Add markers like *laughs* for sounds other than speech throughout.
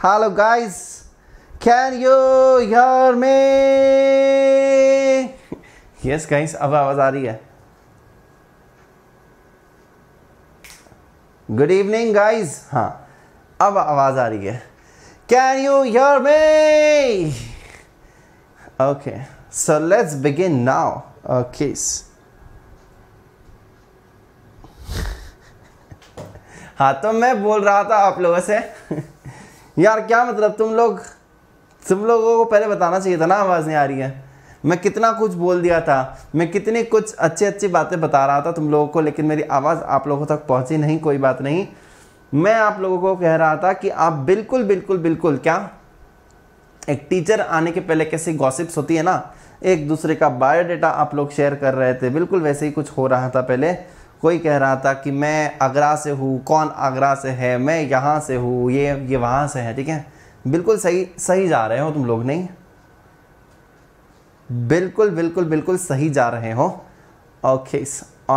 Hello guys can you hear me? yes guys अब आवाज़ आ रही है गुड इवनिंग गाइज हाँ अब आवाज़ आ रही है can you hear me okay so let's begin now okay हाँ तो मैं बोल रहा था आप लोगों से यार क्या मतलब तुम लोग तुम लोगों को पहले बताना चाहिए था ना आवाज़ नहीं आ रही है मैं कितना कुछ बोल दिया था मैं कितनी कुछ अच्छी अच्छी बातें बता रहा था तुम लोगों को लेकिन मेरी आवाज़ आप लोगों तक पहुंची नहीं कोई बात नहीं मैं आप लोगों को कह रहा था कि आप बिल्कुल बिल्कुल बिल्कुल क्या एक टीचर आने के पहले कैसी गॉसिप्स होती है ना एक दूसरे का बायोडाटा आप लोग शेयर कर रहे थे बिल्कुल वैसे ही कुछ हो रहा था पहले कोई कह रहा था कि मैं आगरा से हूँ कौन आगरा से है मैं यहाँ से हूँ ये ये वहाँ से है ठीक है बिल्कुल सही सही जा रहे हो तुम लोग नहीं बिल्कुल बिल्कुल बिल्कुल सही जा रहे हो ओके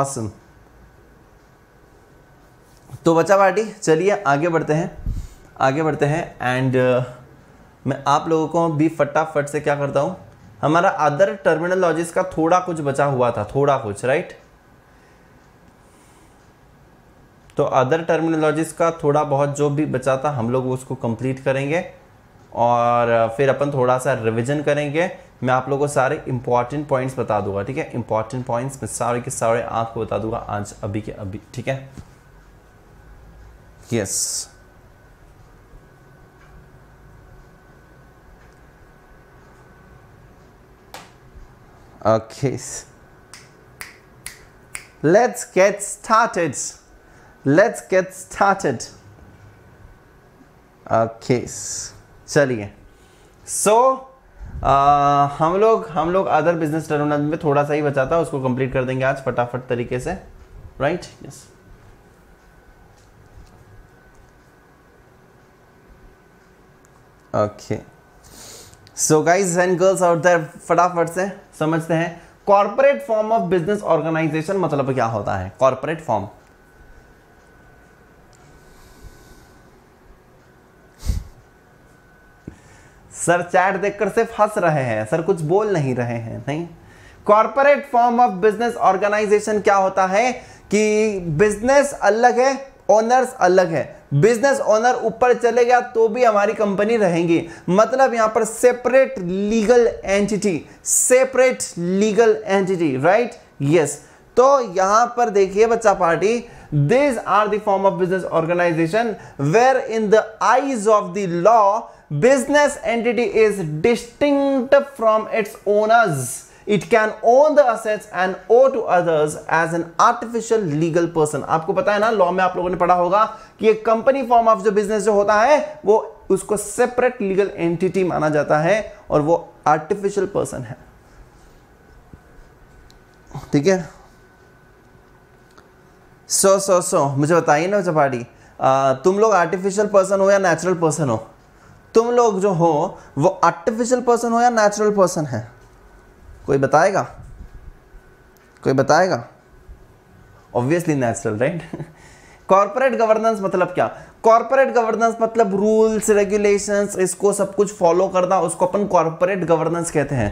ऑसम तो बचा पार्टी चलिए आगे बढ़ते हैं आगे बढ़ते हैं एंड uh, मैं आप लोगों को भी फटाफट से क्या करता हूँ हमारा अदर टर्मिनोलॉजीज का थोड़ा कुछ बचा हुआ था थोड़ा कुछ राइट right? तो अदर टर्मिनोलॉजीज़ का थोड़ा बहुत जो भी बचा था हम लोग उसको कंप्लीट करेंगे और फिर अपन थोड़ा सा रिविजन करेंगे मैं आप लोगों को सारे इंपॉर्टेंट पॉइंट्स बता दूंगा ठीक है इंपॉर्टेंट पॉइंट्स मैं सारे के सारे आपको बता दूंगा आज अभी के अभी ठीक है yes okay let's get started let's get started okay चलिए सो हम लोग हम लोग अदर बिजनेस टर्मिनल में थोड़ा सा ही बचा था उसको कंप्लीट कर देंगे आज फटाफट तरीके से right right? Yes yes. Okay so guys and girls out there फटाफट से समझते हैं corporate form of business organisation मतलब क्या होता है कॉरपोरेट फॉर्म सर चैट देखकर सिर्फ हंस रहे हैं सर कुछ बोल नहीं रहे हैं नहीं corporate form of business organisation क्या होता है कि बिजनेस अलग है ओनर्स अलग है बिजनेस ओनर ऊपर चले गया तो भी हमारी कंपनी रहेंगी मतलब यहां पर separate legal entity separate legal entity right yes तो यहां पर देखिए बच्चा party this are the form of business organisation where in the eyes of the law business entity is distinct from its owners. It can own the assets and owe to others as an artificial legal person. आपको पता है ना law में आप लोगों ने पढ़ा होगा कि एक कंपनी फॉर्म ऑफ जो बिजनेस जो होता है वो उसको सेपरेट लीगल एंटिटी माना जाता है और वो आर्टिफिशियल पर्सन है ठीक है सो सो सो मुझे बताइए ना चपाटी तुम लोग आर्टिफिशियल पर्सन हो या नेचुरल पर्सन हो तुम लोग जो हो वो आर्टिफिशियल पर्सन हो या नेचुरल पर्सन है कोई बताएगा कोई बताएगा obviously natural right corporate governance मतलब क्या कॉर्पोरेट गवर्नेंस मतलब रूल्स रेगुलेशंस इसको सब कुछ फॉलो करना उसको अपन कॉर्पोरेट गवर्नेंस कहते हैं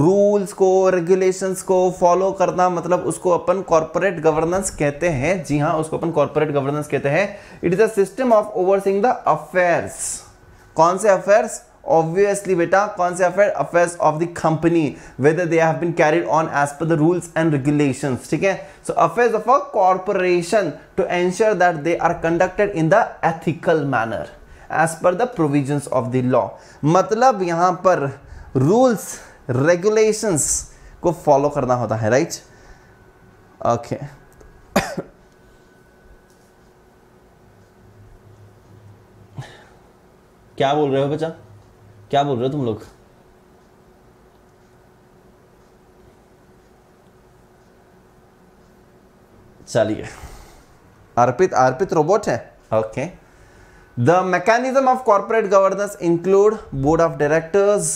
रूल्स को रेगुलेशंस को फॉलो करना मतलब उसको अपन कॉर्पोरेट गवर्नेंस कहते हैं जी हाँ उसको अपन कॉर्पोरेट गवर्नेंस कहते हैं it is a system of overseeing the affairs कौन से अफेयर्स ऑब्वियसली बेटा कौन से affair affairs of the company whether they have been carried on as per the rules and regulation ठीक है so affairs of a corporation to ensure that they are conducted in the ethical manner as per the provision of the law मतलब यहां पर rules regulations को follow करना होता है right okay क्या बोल रहे हो बच्चा क्या बोल रहे हो तुम लोग चलिए अर्पित अर्पित रोबोट है okay the mechanism of corporate governance include board of directors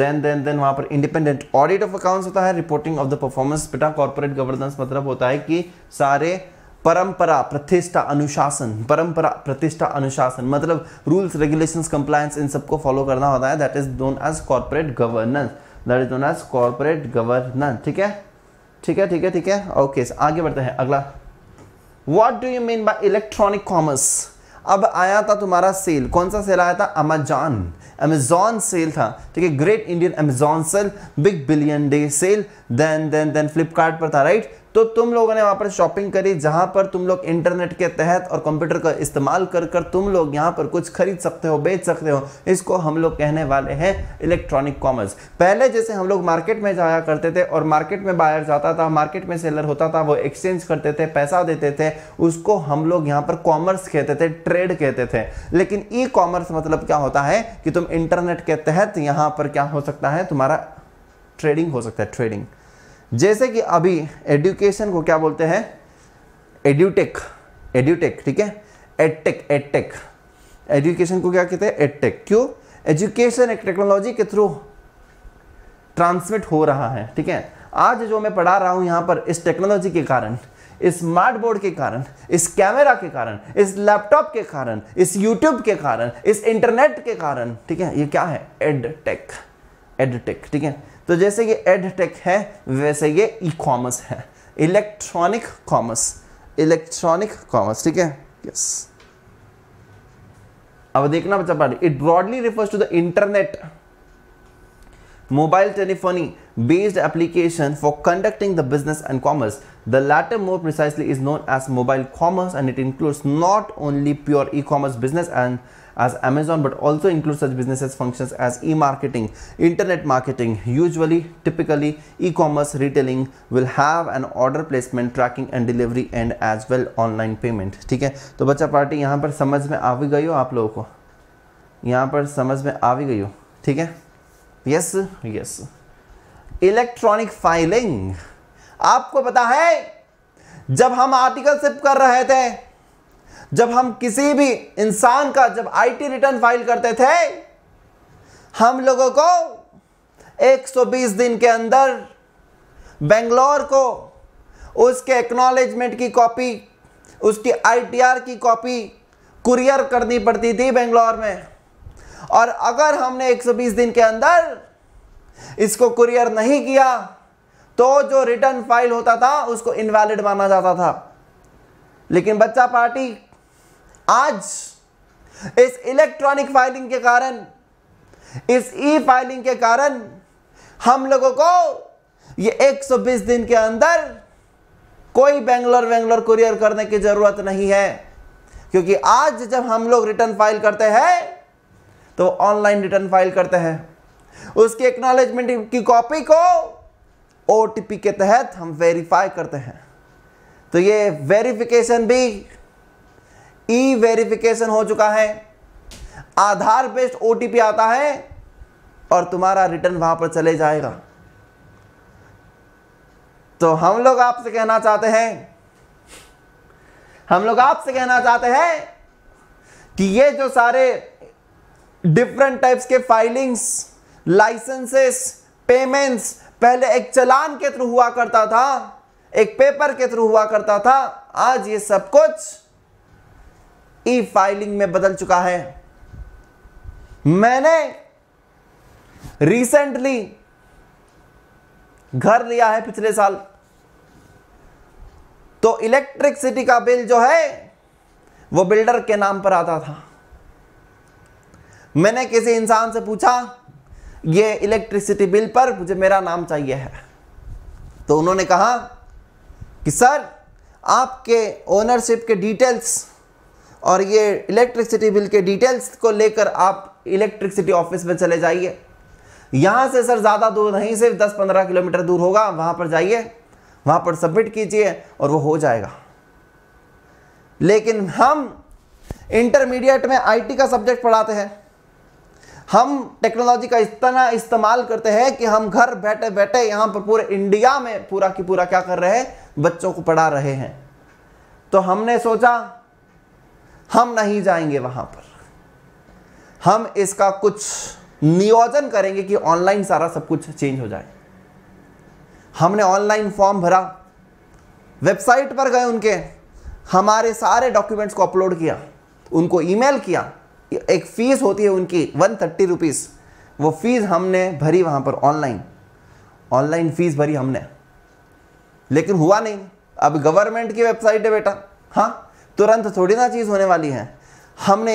then then then वहां पर इंडिपेंडेंट ऑडिट ऑफ अकाउंट्स होता है रिपोर्टिंग ऑफ द परफॉर्मेंस बेटा कॉर्पोरेट गवर्नेंस मतलब होता है कि सारे परंपरा प्रतिष्ठा अनुशासन परंपरा प्रतिष्ठा अनुशासन मतलब रूल्स रेगुलेशन कंप्लायंस इन सबको फॉलो करना होता है that is done as corporate governance that is done as corporate governance ठीक है ठीक है ठीक है ठीक है ओके आगे बढ़ते हैं अगला what do you mean by electronic commerce अब आया था तुम्हारा सेल कौन सा सेल आया था अमेजॉन अमेजॉन सेल था ठीक है great Indian Amazon sale big billion day sale then then then Flipkart पर था राइट तो तुम लोगों ने वहाँ पर शॉपिंग करी जहाँ पर तुम लोग इंटरनेट के तहत और कंप्यूटर का इस्तेमाल कर कर तुम लोग यहाँ पर कुछ खरीद सकते हो बेच सकते हो इसको हम लोग कहने वाले हैं इलेक्ट्रॉनिक कॉमर्स पहले जैसे हम लोग मार्केट में जाया करते थे और मार्केट में बायर जाता था मार्केट में सेलर होता था वो एक्सचेंज करते थे पैसा देते थे उसको हम लोग यहाँ पर कॉमर्स कहते थे ट्रेड कहते थे लेकिन ई कॉमर्स मतलब क्या होता है कि तुम इंटरनेट के तहत यहाँ पर क्या हो सकता है तुम्हारा ट्रेडिंग हो सकता है ट्रेडिंग जैसे कि अभी एडुकेशन को क्या बोलते हैं एड्यूटेक एड्यूटेक ठीक है एडटेक एडटेक एजुकेशन को क्या कहते हैं एडटेक क्यों एजुकेशन एक टेक्नोलॉजी के थ्रू ट्रांसमिट हो रहा है ठीक है आज जो मैं पढ़ा रहा हूं यहां पर इस टेक्नोलॉजी के कारण इस स्मार्ट बोर्ड के कारण इस कैमरा के कारण इस लैपटॉप के कारण इस यूट्यूब के कारण इस इंटरनेट के कारण ठीक है ये क्या है एडटेक एडटेक ठीक है तो जैसे ये एड टेक है वैसे ये ई कॉमर्स है इलेक्ट्रॉनिक कॉमर्स इलेक्ट्रॉनिक कॉमर्स ठीक है यस अब देखना बच्चा party it broadly refers to the internet mobile telephony based application for conducting the business and commerce the latter more precisely is known as mobile commerce and it includes not only pure e commerce business and as Amazon, but also include such businesses functions as e-marketing, internet marketing. Usually, typically, e-commerce retailing will have an order placement, tracking and delivery and as well online payment. ठीक है तो बच्चा party यहाँ पर समझ में आ भी गई हो आप लोगों को यहाँ पर समझ में आ भी गई हो ठीक है यस यस इलेक्ट्रॉनिक फाइलिंग आपको पता है जब हम आर्टिकल सिप कर रहे थे जब हम किसी भी इंसान का जब आईटी रिटर्न फाइल करते थे हम लोगों को 120 दिन के अंदर बेंगलोर को उसके एक्नॉलेजमेंट की कॉपी उसकी आईटीआर की कॉपी कुरियर करनी पड़ती थी बेंगलोर में और अगर हमने 120 दिन के अंदर इसको कुरियर नहीं किया तो जो रिटर्न फाइल होता था उसको इनवैलिड माना जाता था लेकिन बच्चा पार्टी आज इस इलेक्ट्रॉनिक फाइलिंग के कारण इस ई फाइलिंग के कारण हम लोगों को ये 120 दिन के अंदर कोई बैंगलोर वैंगलोर कुरियर करने की ज़रूरत नहीं है क्योंकि आज जब हम लोग रिटर्न फाइल करते हैं तो ऑनलाइन रिटर्न फाइल करते हैं उसकी एक्नॉलेजमेंट की कॉपी को ओ के तहत हम वेरीफाई करते हैं तो ये वेरिफिकेशन भी ई वेरिफिकेशन हो चुका है आधार बेस्ड ओटीपी आता है और तुम्हारा रिटर्न वहां पर चले जाएगा तो हम लोग आपसे कहना चाहते हैं हम लोग आपसे कहना चाहते हैं कि ये जो सारे डिफरेंट टाइप्स के फाइलिंग्स लाइसेंसेस पेमेंट्स पहले एक चलान के थ्रू हुआ करता था एक पेपर के थ्रू हुआ करता था आज ये सब कुछ ई फाइलिंग में बदल चुका है मैंने रिसेंटली घर लिया है पिछले साल तो इलेक्ट्रिकसिटी का बिल जो है वो बिल्डर के नाम पर आता था मैंने किसी इंसान से पूछा ये इलेक्ट्रिसिटी बिल पर मुझे मेरा नाम चाहिए है तो उन्होंने कहा कि सर आपके ओनरशिप के डिटेल्स और ये इलेक्ट्रिसिटी बिल के डिटेल्स को लेकर आप इलेक्ट्रिसिटी ऑफिस में चले जाइए यहाँ से सर ज़्यादा दूर नहीं सिर्फ दस पंद्रह किलोमीटर दूर होगा वहाँ पर जाइए वहाँ पर सबमिट कीजिए और वो हो जाएगा लेकिन हम इंटरमीडिएट में आईटी का सब्जेक्ट पढ़ाते हैं हम टेक्नोलॉजी का इतना इस्तेमाल करते हैं कि हम घर बैठे बैठे यहाँ पर पूरे इंडिया में पूरा की पूरा क्या कर रहे हैं बच्चों को पढ़ा रहे हैं तो हमने सोचा हम नहीं जाएंगे वहां पर हम इसका कुछ नियोजन करेंगे कि ऑनलाइन सारा सब कुछ चेंज हो जाए हमने ऑनलाइन फॉर्म भरा वेबसाइट पर गए उनके हमारे सारे डॉक्यूमेंट्स को अपलोड किया उनको ईमेल किया एक फ़ीस होती है उनकी वन थर्टी रुपीज़ वो फ़ीस हमने भरी वहां पर ऑनलाइन ऑनलाइन फ़ीस भरी हमने लेकिन हुआ नहीं अब गवर्नमेंट की वेबसाइट है बेटा हाँ तुरंत थोड़ी ना चीज़ होने वाली है हमने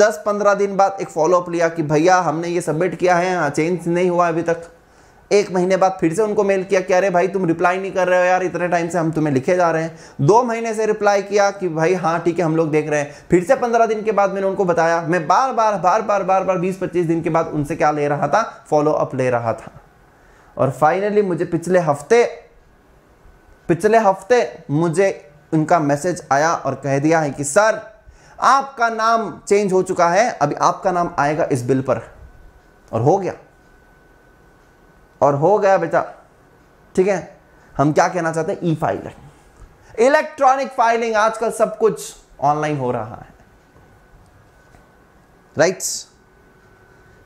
10-15 दिन बाद एक फॉलोअप लिया कि भैया हमने ये सबमिट किया है हाँ चेंज नहीं हुआ अभी तक एक महीने बाद फिर से उनको मेल किया कि अरे भाई तुम रिप्लाई नहीं कर रहे हो यार इतने टाइम से हम तुम्हें लिखे जा रहे हैं दो महीने से रिप्लाई किया कि भाई हाँ ठीक है हम लोग देख रहे हैं फिर से पंद्रह दिन के बाद मैंने उनको बताया मैं बार बार बार बार बार बार बीस पच्चीस दिन के बाद उनसे क्या ले रहा था फॉलोअप ले रहा था और फाइनली मुझे पिछले हफ्ते पिछले हफ्ते मुझे उनका मैसेज आया और कह दिया है कि सर आपका नाम चेंज हो चुका है अभी आपका नाम आएगा इस बिल पर और हो गया और हो गया बेटा ठीक है हम क्या कहना चाहते हैं ई फाइलिंग इलेक्ट्रॉनिक फाइलिंग आजकल सब कुछ ऑनलाइन हो रहा है राइट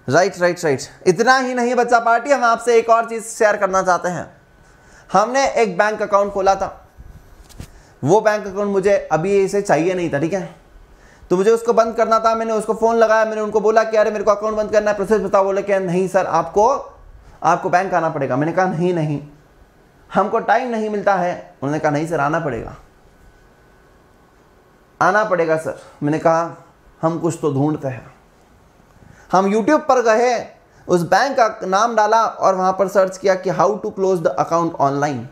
राइट राइट राइट इतना ही नहीं बच्चा पार्टी हम आपसे एक और चीज शेयर करना चाहते हैं हमने एक बैंक अकाउंट खोला था वो बैंक अकाउंट मुझे अभी इसे चाहिए नहीं था ठीक है तो मुझे उसको बंद करना था मैंने उसको फ़ोन लगाया मैंने उनको बोला कि अरे मेरे को अकाउंट बंद करना है प्रोसेस बताओ बोले क्या नहीं सर आपको आपको बैंक आना पड़ेगा मैंने कहा नहीं नहीं हमको टाइम नहीं मिलता है उन्होंने कहा नहीं सर आना पड़ेगा आना पड़ेगा सर मैंने कहा हम कुछ तो ढूंढते हैं हम यूट्यूब पर गए उस बैंक का नाम डाला और वहां पर सर्च किया कि how to close the account online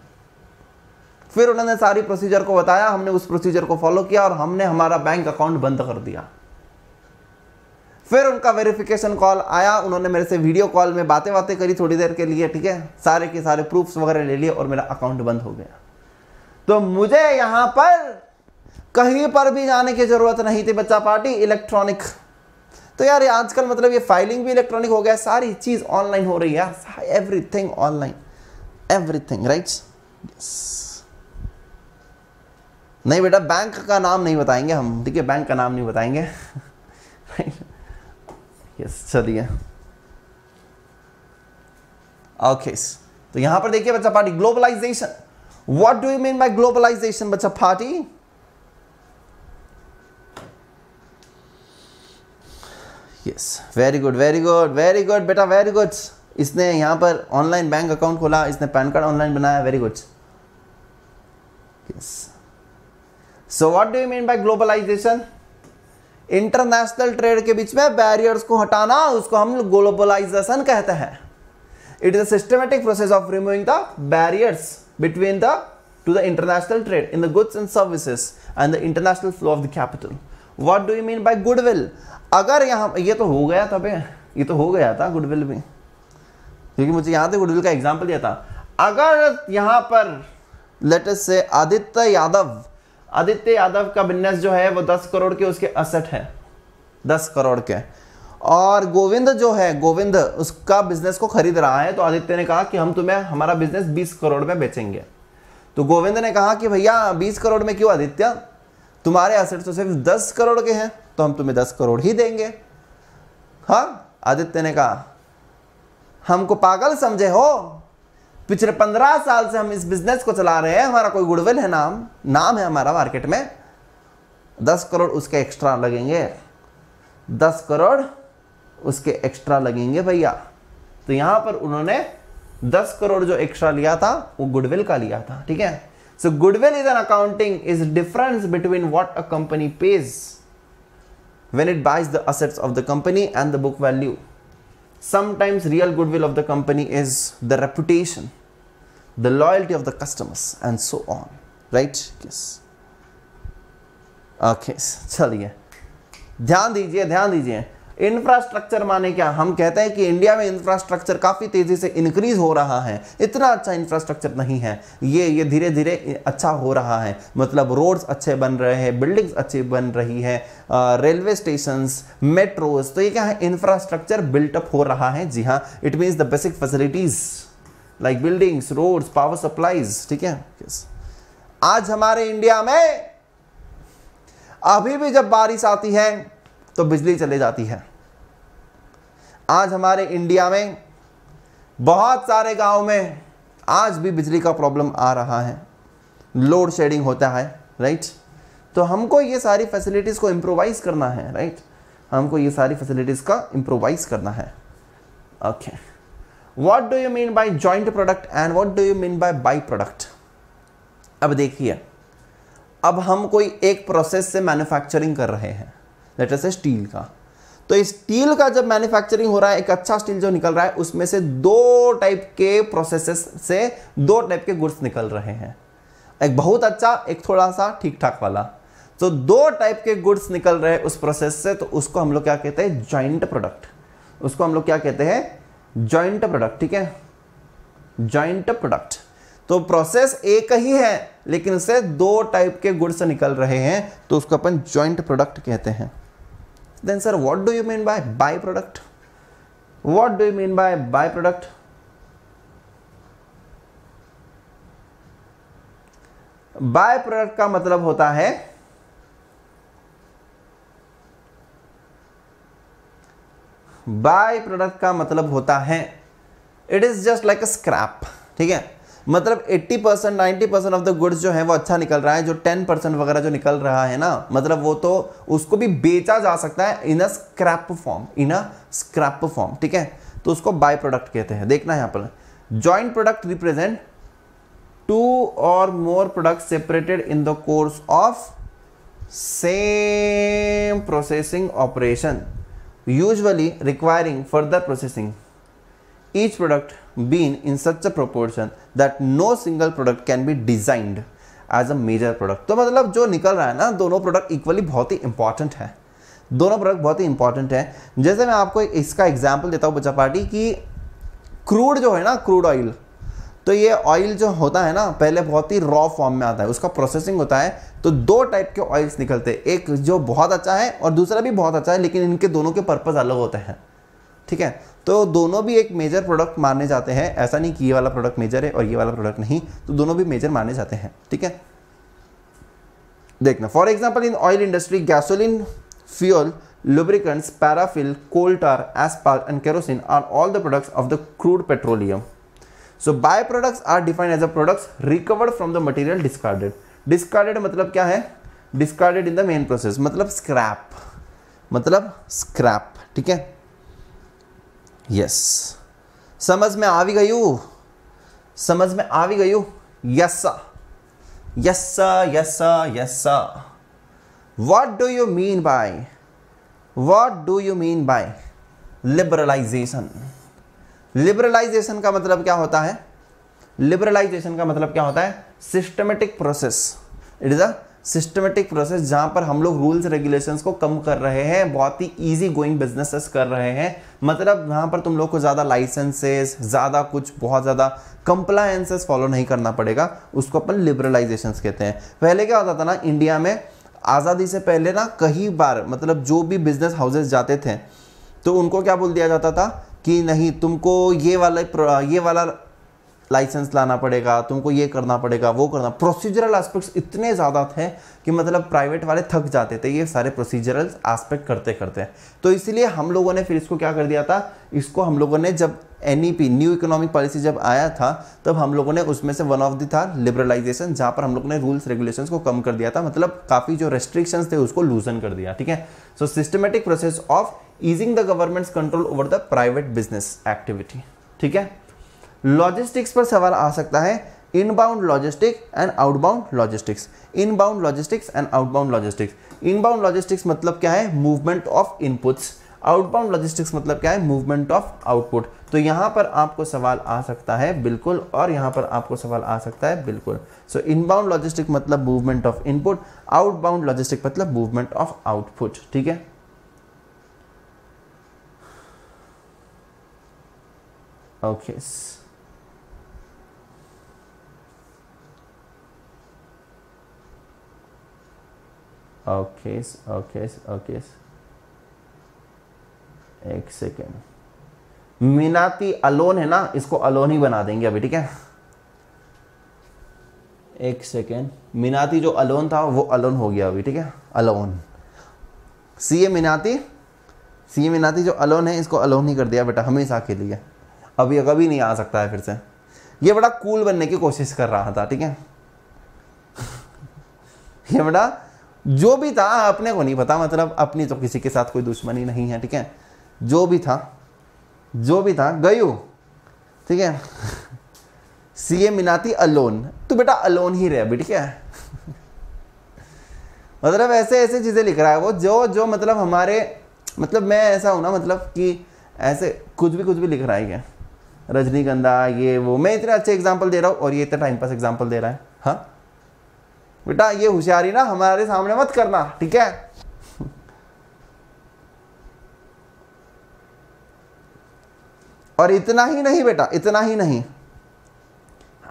फिर उन्होंने सारी प्रोसीजर को बताया हमने उस प्रोसीजर को फॉलो किया और हमने हमारा बैंक अकाउंट बंद कर दिया फिर उनका वेरिफिकेशन कॉल आया उन्होंने मेरे से वीडियो कॉल में बातें बातें करी थोड़ी देर के लिए ठीक है सारे के सारे प्रूफ्स वगैरह ले लिए और मेरा अकाउंट बंद हो गया तो मुझे यहां पर कहीं पर भी जाने की ज़रूरत नहीं थी बच्चा पार्टी इलेक्ट्रॉनिक तो यार आजकल मतलब ये फाइलिंग भी इलेक्ट्रॉनिक हो गया सारी चीज़ ऑनलाइन हो रही है एवरीथिंग ऑनलाइन एवरीथिंग राइट नहीं बेटा बैंक का नाम नहीं बताएंगे हम देखिए बैंक का नाम नहीं बताएंगे यस चलिए ओके तो यहां पर देखिए बच्चा party globalisation what do you mean by globalisation बच्चा party yes very good very good very good बेटा वेरी गुड इसने यहां पर ऑनलाइन बैंक अकाउंट खोला इसने पैन कार्ड ऑनलाइन बनाया very good yes so what do you mean by globalisation international trade के बीच में बैरियर्स को हटाना उसको हम ग्लोबलाइजेशन कहते हैं it is a systematic process of removing the barriers between the two the international trade in the goods and services and the international flow of the capital What do you mean by goodwill अगर यहां ये तो हो गया था भाई ये तो हो गया था गुडविल भी क्योंकि मुझे यहां से गुडविल का एग्जाम्पल दिया था अगर यहां पर लेटेस्ट से आदित्य यादव आदित्य यादव का बिजनेस जो है वो दस करोड़ के उसके असट है दस करोड़ के और गोविंद जो है गोविंद उसका बिजनेस को खरीद रहा है तो आदित्य ने कहा कि हम तुम्हें हमारा बिजनेस बीस करोड़ में बेचेंगे तो गोविंद ने कहा कि भैया बीस करोड़ में क्यों आदित्य तुम्हारे असेट तो सिर्फ दस करोड़ के हैं तो हम तुम्हें दस करोड़ ही देंगे हाँ आदित्य ने कहा हमको पागल समझे हो पिछले पंद्रह साल से हम इस बिजनेस को चला रहे हैं हमारा कोई गुडविल है नाम नाम है हमारा मार्केट में दस करोड़ उसके एक्स्ट्रा लगेंगे दस करोड़ उसके एक्स्ट्रा लगेंगे भैया तो यहां पर उन्होंने दस करोड़ जो एक्स्ट्रा लिया था वो गुडविल का लिया था ठीक है so goodwill is an accounting is difference between what a company pays when it buys the assets of the company and the book value sometimes real goodwill of the company is the reputation the loyalty of the customers and so on right yes okay चलिए ध्यान दीजिए ध्यान दीजिए infrastructure माने क्या हम कहते हैं कि इंडिया में इंफ्रास्ट्रक्चर काफ़ी तेज़ी से इंक्रीज हो रहा है इतना अच्छा इंफ्रास्ट्रक्चर नहीं है ये ये धीरे धीरे अच्छा हो रहा है मतलब रोड्स अच्छे बन रहे हैं बिल्डिंग्स अच्छी बन रही है रेलवे स्टेशन मेट्रोज तो ये क्या है इंफ्रास्ट्रक्चर बिल्टअप हो रहा है जी हाँ it means the basic facilities like buildings roads power supplies ठीक है yes. आज हमारे इंडिया में अभी भी जब बारिश आती है तो बिजली चले जाती है आज हमारे इंडिया में बहुत सारे गांव में आज भी बिजली का प्रॉब्लम आ रहा है लोड शेडिंग होता है राइट तो हमको ये सारी फैसिलिटीज़ को इम्प्रोवाइज़ करना है राइट हमको ये सारी फैसिलिटीज़ का इम्प्रोवाइज़ करना है okay okay. What do you mean by joint product and what do you mean by by product अब देखिए अब हम कोई एक प्रोसेस से मैन्युफैक्चरिंग कर रहे हैं लेटर से स्टील का तो स्टील का जब मैन्युफैक्चरिंग हो रहा है एक अच्छा स्टील जो निकल रहा है उसमें से दो टाइप के प्रोसेसेस से दो टाइप के गुड्स निकल रहे हैं एक बहुत अच्छा एक थोड़ा सा ठीक ठाक वाला तो दो टाइप के गुड्स निकल रहे हैं उस प्रोसेस से तो उसको हम लोग क्या कहते हैं ज्वाइंट प्रोडक्ट उसको हम लोग क्या कहते हैं ज्वाइंट प्रोडक्ट ठीक है ज्वाइंट प्रोडक्ट तो प्रोसेस एक ही है लेकिन उससे दो टाइप के गुड्स निकल रहे हैं तो उसको अपन ज्वाइंट प्रोडक्ट कहते हैं then sir what do you mean by by product what do you mean by by product by product का मतलब होता है बाय प्रोडक्ट का मतलब होता है it is just like a scrap ठीक है मतलब 80 percent ninety percent of the goods जो है वो अच्छा निकल रहा है जो 10 परसेंट वगैरह जो निकल रहा है ना मतलब वो तो उसको भी बेचा जा सकता है in a scrap form in a scrap form ठीक है तो उसको बाय प्रोडक्ट कहते हैं देखना है यहाँ पर joint product represent two or more product separated in the course of same processing operation usually requiring further processing. Each product being in such a proportion that no single product can be designed as a major product तो मतलब जो निकल रहा है ना दोनों product equally बहुत ही important है दोनों प्रोडक्ट बहुत ही इंपॉर्टेंट है जैसे मैं आपको इसका एग्जाम्पल देता हूँ बच्चा पार्टी कि क्रूड जो है ना क्रूड ऑयल तो ये ऑयल जो होता है ना पहले बहुत ही रॉ फॉर्म में आता है उसका प्रोसेसिंग होता है तो दो टाइप के ऑयल्स निकलते हैं एक जो बहुत अच्छा है और दूसरा भी बहुत अच्छा है लेकिन इनके दोनों के पर्पज़ अलग होते हैं ठीक है तो दोनों भी एक मेजर प्रोडक्ट माने जाते हैं ऐसा नहीं कि ये वाला प्रोडक्ट मेजर है और ये वाला प्रोडक्ट नहीं तो दोनों भी मेजर माने जाते हैं ठीक है देखना for example in oil industry gasoline fuel lubricants paraffin coal tar asphalt and kerosene are all the products of the crude petroleum so by products are defined as a products recovered from the material discarded discarded मतलब क्या है discarded in the main process मतलब scrap मतलब scrap ठीक है yes समझ में आ भी गई समझ में आ भी गई हूँ yes yes yes what do you mean by what do you mean by liberalisation liberalisation का मतलब क्या होता है लिबरलाइजेशन का मतलब क्या होता है systematic process it is a systematic process जहां पर हम लोग रूल्स रेगुलेशंस को कम कर रहे हैं बहुत ही इजी गोइंग बिजनेसेस कर रहे हैं मतलब वहां पर तुम लोग को ज़्यादा लाइसेंसेस ज़्यादा कुछ बहुत ज़्यादा कंप्लायंसेस फॉलो नहीं करना पड़ेगा उसको अपन लिबरलाइजेशन कहते हैं पहले क्या होता था ना इंडिया में आज़ादी से पहले ना कई बार मतलब जो भी बिजनेस हाउसेस जाते थे तो उनको क्या बोल दिया जाता था कि नहीं तुमको ये वाला ये वाला लाइसेंस लाना पड़ेगा तुमको ये करना पड़ेगा वो करना प्रोसीजरल एस्पेक्ट्स इतने ज़्यादा थे कि मतलब प्राइवेट वाले थक जाते थे ये सारे प्रोसीजरल एस्पेक्ट करते करते तो इसीलिए हम लोगों ने फिर इसको क्या कर दिया था इसको हम लोगों ने जब एन न्यू इकोनॉमिक पॉलिसी जब आया था तब हम लोगों ने उसमें से वन ऑफ दी था लिबरलाइजेशन जहाँ पर हम लोगों ने रूल्स रेगुलेशंस को कम कर दिया था मतलब काफ़ी जो रेस्ट्रिक्शंस थे उसको लूजन कर दिया ठीक है so systematic process of easing the government's control over the private business activity ठीक है लॉजिस्टिक्स पर सवाल आ सकता है inbound logistic and outbound logistics inbound logistics and outbound logistics inbound logistics मतलब क्या है movement of inputs outbound logistics मतलब क्या है मूवमेंट ऑफ आउटपुट तो यहाँ पर आपको सवाल आ सकता है बिल्कुल और यहाँ पर आपको सवाल आ सकता है बिल्कुल सो इनबाउंड लॉजिस्टिक मतलब movement of input outbound logistic मतलब मूवमेंट ऑफ आउटपुट ठीक है okay okay. Okay okay okay एक सेकेंड मीनाती अलोन है ना इसको अलोन ही बना देंगे अभी ठीक है एक सेकेंड मीनाती जो अलोन था वो अलोन हो गया अभी ठीक है अलोन सी ए मीनाती सी ए मीनाती जो अलोन है इसको अलोन ही कर दिया बेटा हमेशा के लिए अभी कभी नहीं आ सकता है फिर से ये बड़ा कूल बनने की कोशिश कर रहा था ठीक है *laughs* ये बड़ा जो भी था अपने को नहीं पता मतलब अपनी तो किसी के साथ कोई दुश्मनी नहीं है ठीक है जो भी था जो भी था गयू ठीक है *laughs* सी ए मिनाती अलोन तो बेटा अलोन ही रहे अभी ठीक है *laughs* मतलब ऐसे ऐसे चीज़ें लिख रहा है वो जो जो मतलब हमारे मतलब मैं ऐसा हूँ ना मतलब कि ऐसे कुछ भी कुछ भी लिख रहा है क्या रजनीगंधा ये वो मैं इतने अच्छे एग्जाम्पल दे रहा हूँ और ये इतना टाइम पास एग्जाम्पल दे रहा है हाँ बेटा ये होशियारी ना हमारे सामने मत करना ठीक है और इतना ही नहीं बेटा इतना ही नहीं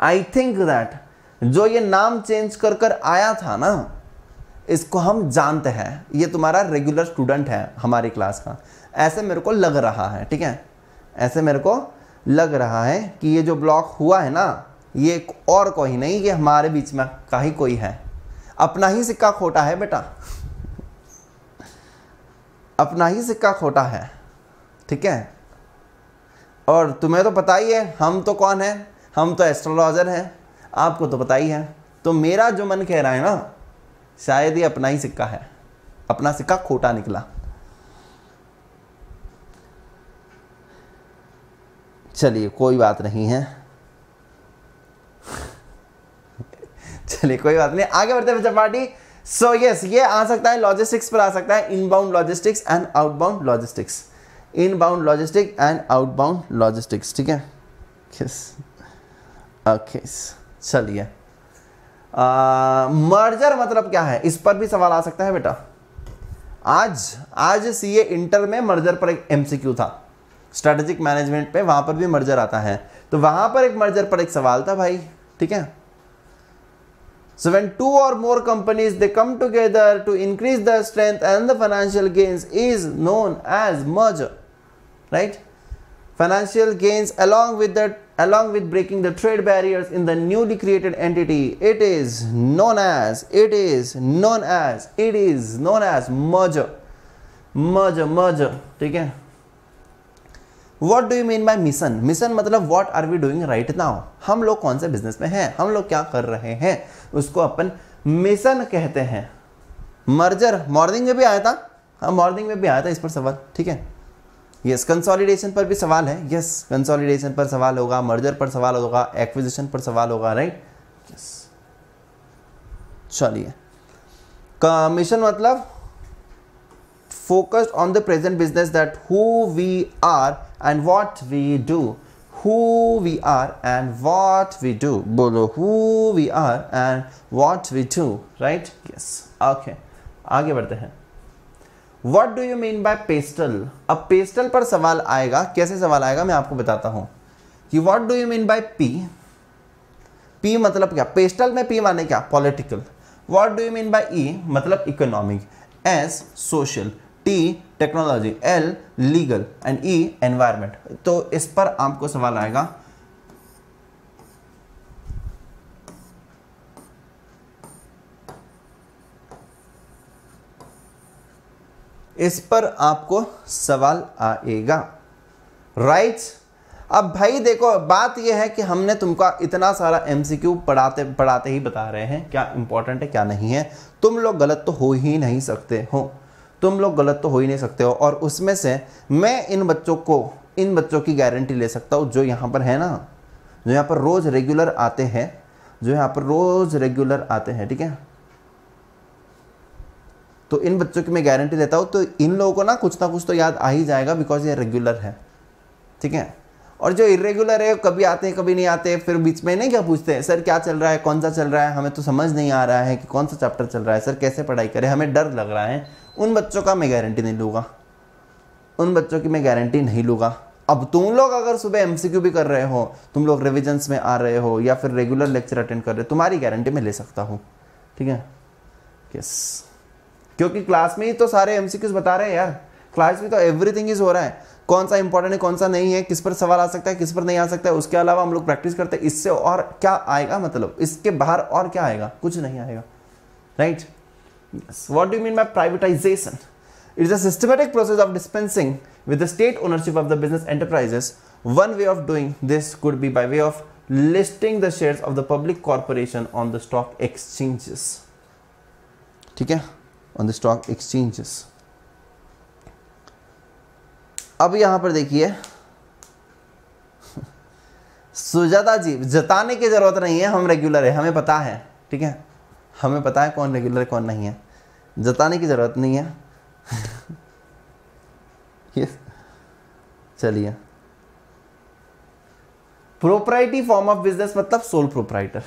आई थिंक दैट जो ये नाम चेंज कर कर आया था ना इसको हम जानते हैं ये तुम्हारा रेगुलर स्टूडेंट है हमारी क्लास का ऐसे मेरे को लग रहा है ठीक है ऐसे मेरे को लग रहा है कि ये जो ब्लॉक हुआ है ना ये और कोई नहीं ये हमारे बीच में का ही कोई है अपना ही सिक्का खोटा है बेटा अपना ही सिक्का खोटा है ठीक है और तुम्हें तो पता ही है हम तो कौन है हम तो एस्ट्रोलॉजर हैं आपको तो पता ही है तो मेरा जो मन कह रहा है ना शायद ये अपना ही सिक्का है अपना सिक्का खोटा निकला चलिए कोई बात नहीं है *laughs* चलिए कोई बात नहीं आगे बढ़ते हैं party so so, yes yes, ये आ सकता है लॉजिस्टिक्स पर आ सकता है inbound logistics and outbound logistics inbound logistic and outbound logistics ठीक है ओके uh, चलिए मर्जर uh, मतलब क्या है इस पर भी सवाल आ सकता है बेटा आज आज सीए इंटर में मर्जर पर एक एमसीक्यू था स्ट्रेटेजिक मैनेजमेंट पे वहां पर भी मर्जर आता है तो वहां पर एक मर्जर पर एक सवाल था भाई ठीक है सो when two or more companies they come together to increase the strength and the financial gains is known as merge right financial gains along with along with breaking the trade barriers in the newly created entity it is known as it is known as it is known as merge merge merge ठीक है what do you mean by mission mission मतलब what are we doing right now हम लोग कौन से business में हैं हम लोग क्या कर रहे हैं उसको अपन मिशन कहते हैं मर्जर मॉर्निंग में भी आया था हाँ मॉर्निंग में भी आया था इस पर सवाल ठीक है यस कंसोलिडेशन पर भी सवाल है यस कंसोलिडेशन पर सवाल होगा मर्जर पर सवाल होगा एक्विजिशन पर सवाल होगा राइट यस चलिए मिशन मतलब focused on the present business that who we are and what we do who we are and what we do bolo who we are and what we do right yes okay aage badhte hain what do you mean by pastel अब pastel par sawal aayega kaise sawal aayega main aapko batata hu ki what do you mean by p p matlab kya pastel mein p माने kya political what do you mean by e matlab economic S social T technology L legal and E environment तो इस पर आपको सवाल आएगा इस पर आपको सवाल आएगा राइट्स अब भाई देखो बात यह है कि हमने तुमको इतना सारा एमसीक्यू पढ़ाते पढ़ाते ही बता रहे हैं क्या इंपॉर्टेंट है क्या नहीं है तुम लोग गलत तो हो ही नहीं सकते हो तुम लोग गलत तो हो ही नहीं सकते हो और उसमें से मैं इन बच्चों को इन बच्चों की गारंटी ले सकता हूँ जो यहाँ पर है ना जो यहाँ पर रोज़ रेगुलर आते हैं जो यहाँ पर रोज़ रेगुलर आते हैं ठीक है तो इन बच्चों की मैं गारंटी देता हूँ तो इन लोगों को ना कुछ ना कुछ तो याद आ ही जाएगा बिकॉज ये रेगुलर है ठीक है और जो इरेगुलर है कभी आते हैं कभी नहीं आते फिर बीच में नहीं क्या पूछते हैं सर क्या चल रहा है कौन सा चल रहा है हमें तो समझ नहीं आ रहा है कि कौन सा चैप्टर चल रहा है सर कैसे पढ़ाई करें हमें डर लग रहा है उन बच्चों का मैं गारंटी नहीं लूँगा उन बच्चों की मैं गारंटी नहीं लूँगा अब तुम लोग अगर सुबह एम भी कर रहे हो तुम लोग रिविजन्स में आ रहे हो या फिर रेगुलर लेक्चर अटेंड कर रहे हो तुम्हारी गारंटी में ले सकता हूँ ठीक है यस क्योंकि क्लास में ही तो सारे एम बता रहे हैं यार क्लास में तो एवरीथिंग इज़ हो रहा है कौन सा इंपॉर्टेंट है कौन सा नहीं है किस पर सवाल आ सकता है किस पर नहीं आ सकता है उसके अलावा हम लोग प्रैक्टिस करते हैं इससे और क्या आएगा मतलब इसके बाहर और क्या आएगा कुछ नहीं आएगा right what do mean by privatisation it's a systematic process of dispensing with the state ownership of the business enterprises one way of doing this could be by way of listing the share of the public corporation on the stock exchanges ठीक है on the stock exchanges अब यहां पर देखिए सुजाता जी जताने की ज़रूरत नहीं है हम रेगुलर है हमें पता है ठीक है हमें पता है कौन रेगुलर कौन नहीं है जताने की ज़रूरत नहीं है *laughs* चलिए प्रोपराइटी फॉर्म ऑफ बिजनेस मतलब sole proprietor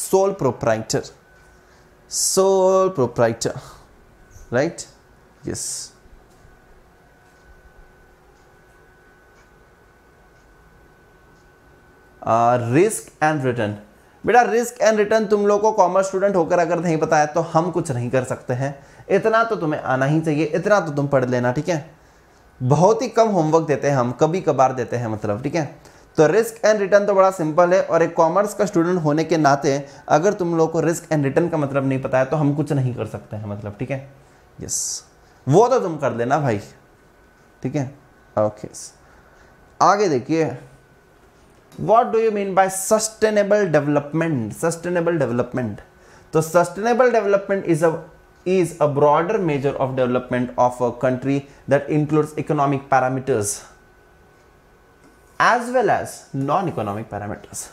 sole proprietor sole proprietor right yes risk and return बेटा रिस्क एंड रिटर्न तुम लोग को कॉमर्स स्टूडेंट होकर अगर नहीं पता है तो हम कुछ नहीं कर सकते हैं इतना तो तुम्हें आना ही चाहिए इतना तो तुम पढ़ लेना ठीक है बहुत ही कम होमवर्क देते हैं हम कभी कभार देते हैं मतलब ठीक है तो रिस्क एंड रिटर्न तो बड़ा सिंपल है और एक कॉमर्स का स्टूडेंट होने के नाते अगर तुम लोग को रिस्क एंड रिटर्न का मतलब नहीं पता है तो हम कुछ नहीं कर सकते हैं मतलब ठीक है यस वो तो तुम कर लेना भाई ठीक है ओके आगे देखिए what do you mean by sustainable development sustainable development so sustainable development is a is a broader measure of development of a country that includes economic parameters as well as non-economic parameters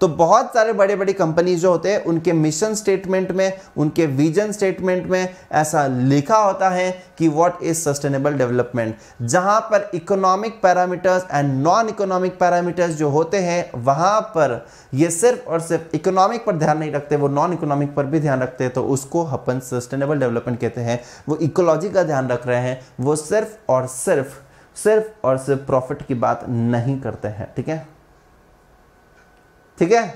तो बहुत सारे बड़े बड़ी companies जो होते हैं उनके mission statement में उनके विजन स्टेटमेंट में ऐसा लिखा होता है कि व्हाट इज सस्टेनेबल डेवलपमेंट जहां पर economic parameters and non economic parameters जो होते हैं वहां पर ये सिर्फ और सिर्फ इकोनॉमिक पर ध्यान नहीं रखते वो नॉन इकोनॉमिक पर भी ध्यान रखते हैं तो उसको अपन सस्टेनेबल डेवलपमेंट कहते हैं वो इकोलॉजी का ध्यान रख रहे हैं वो सिर्फ और सिर्फ सिर्फ और सिर्फ प्रॉफिट की बात नहीं करते हैं ठीक है ठीक है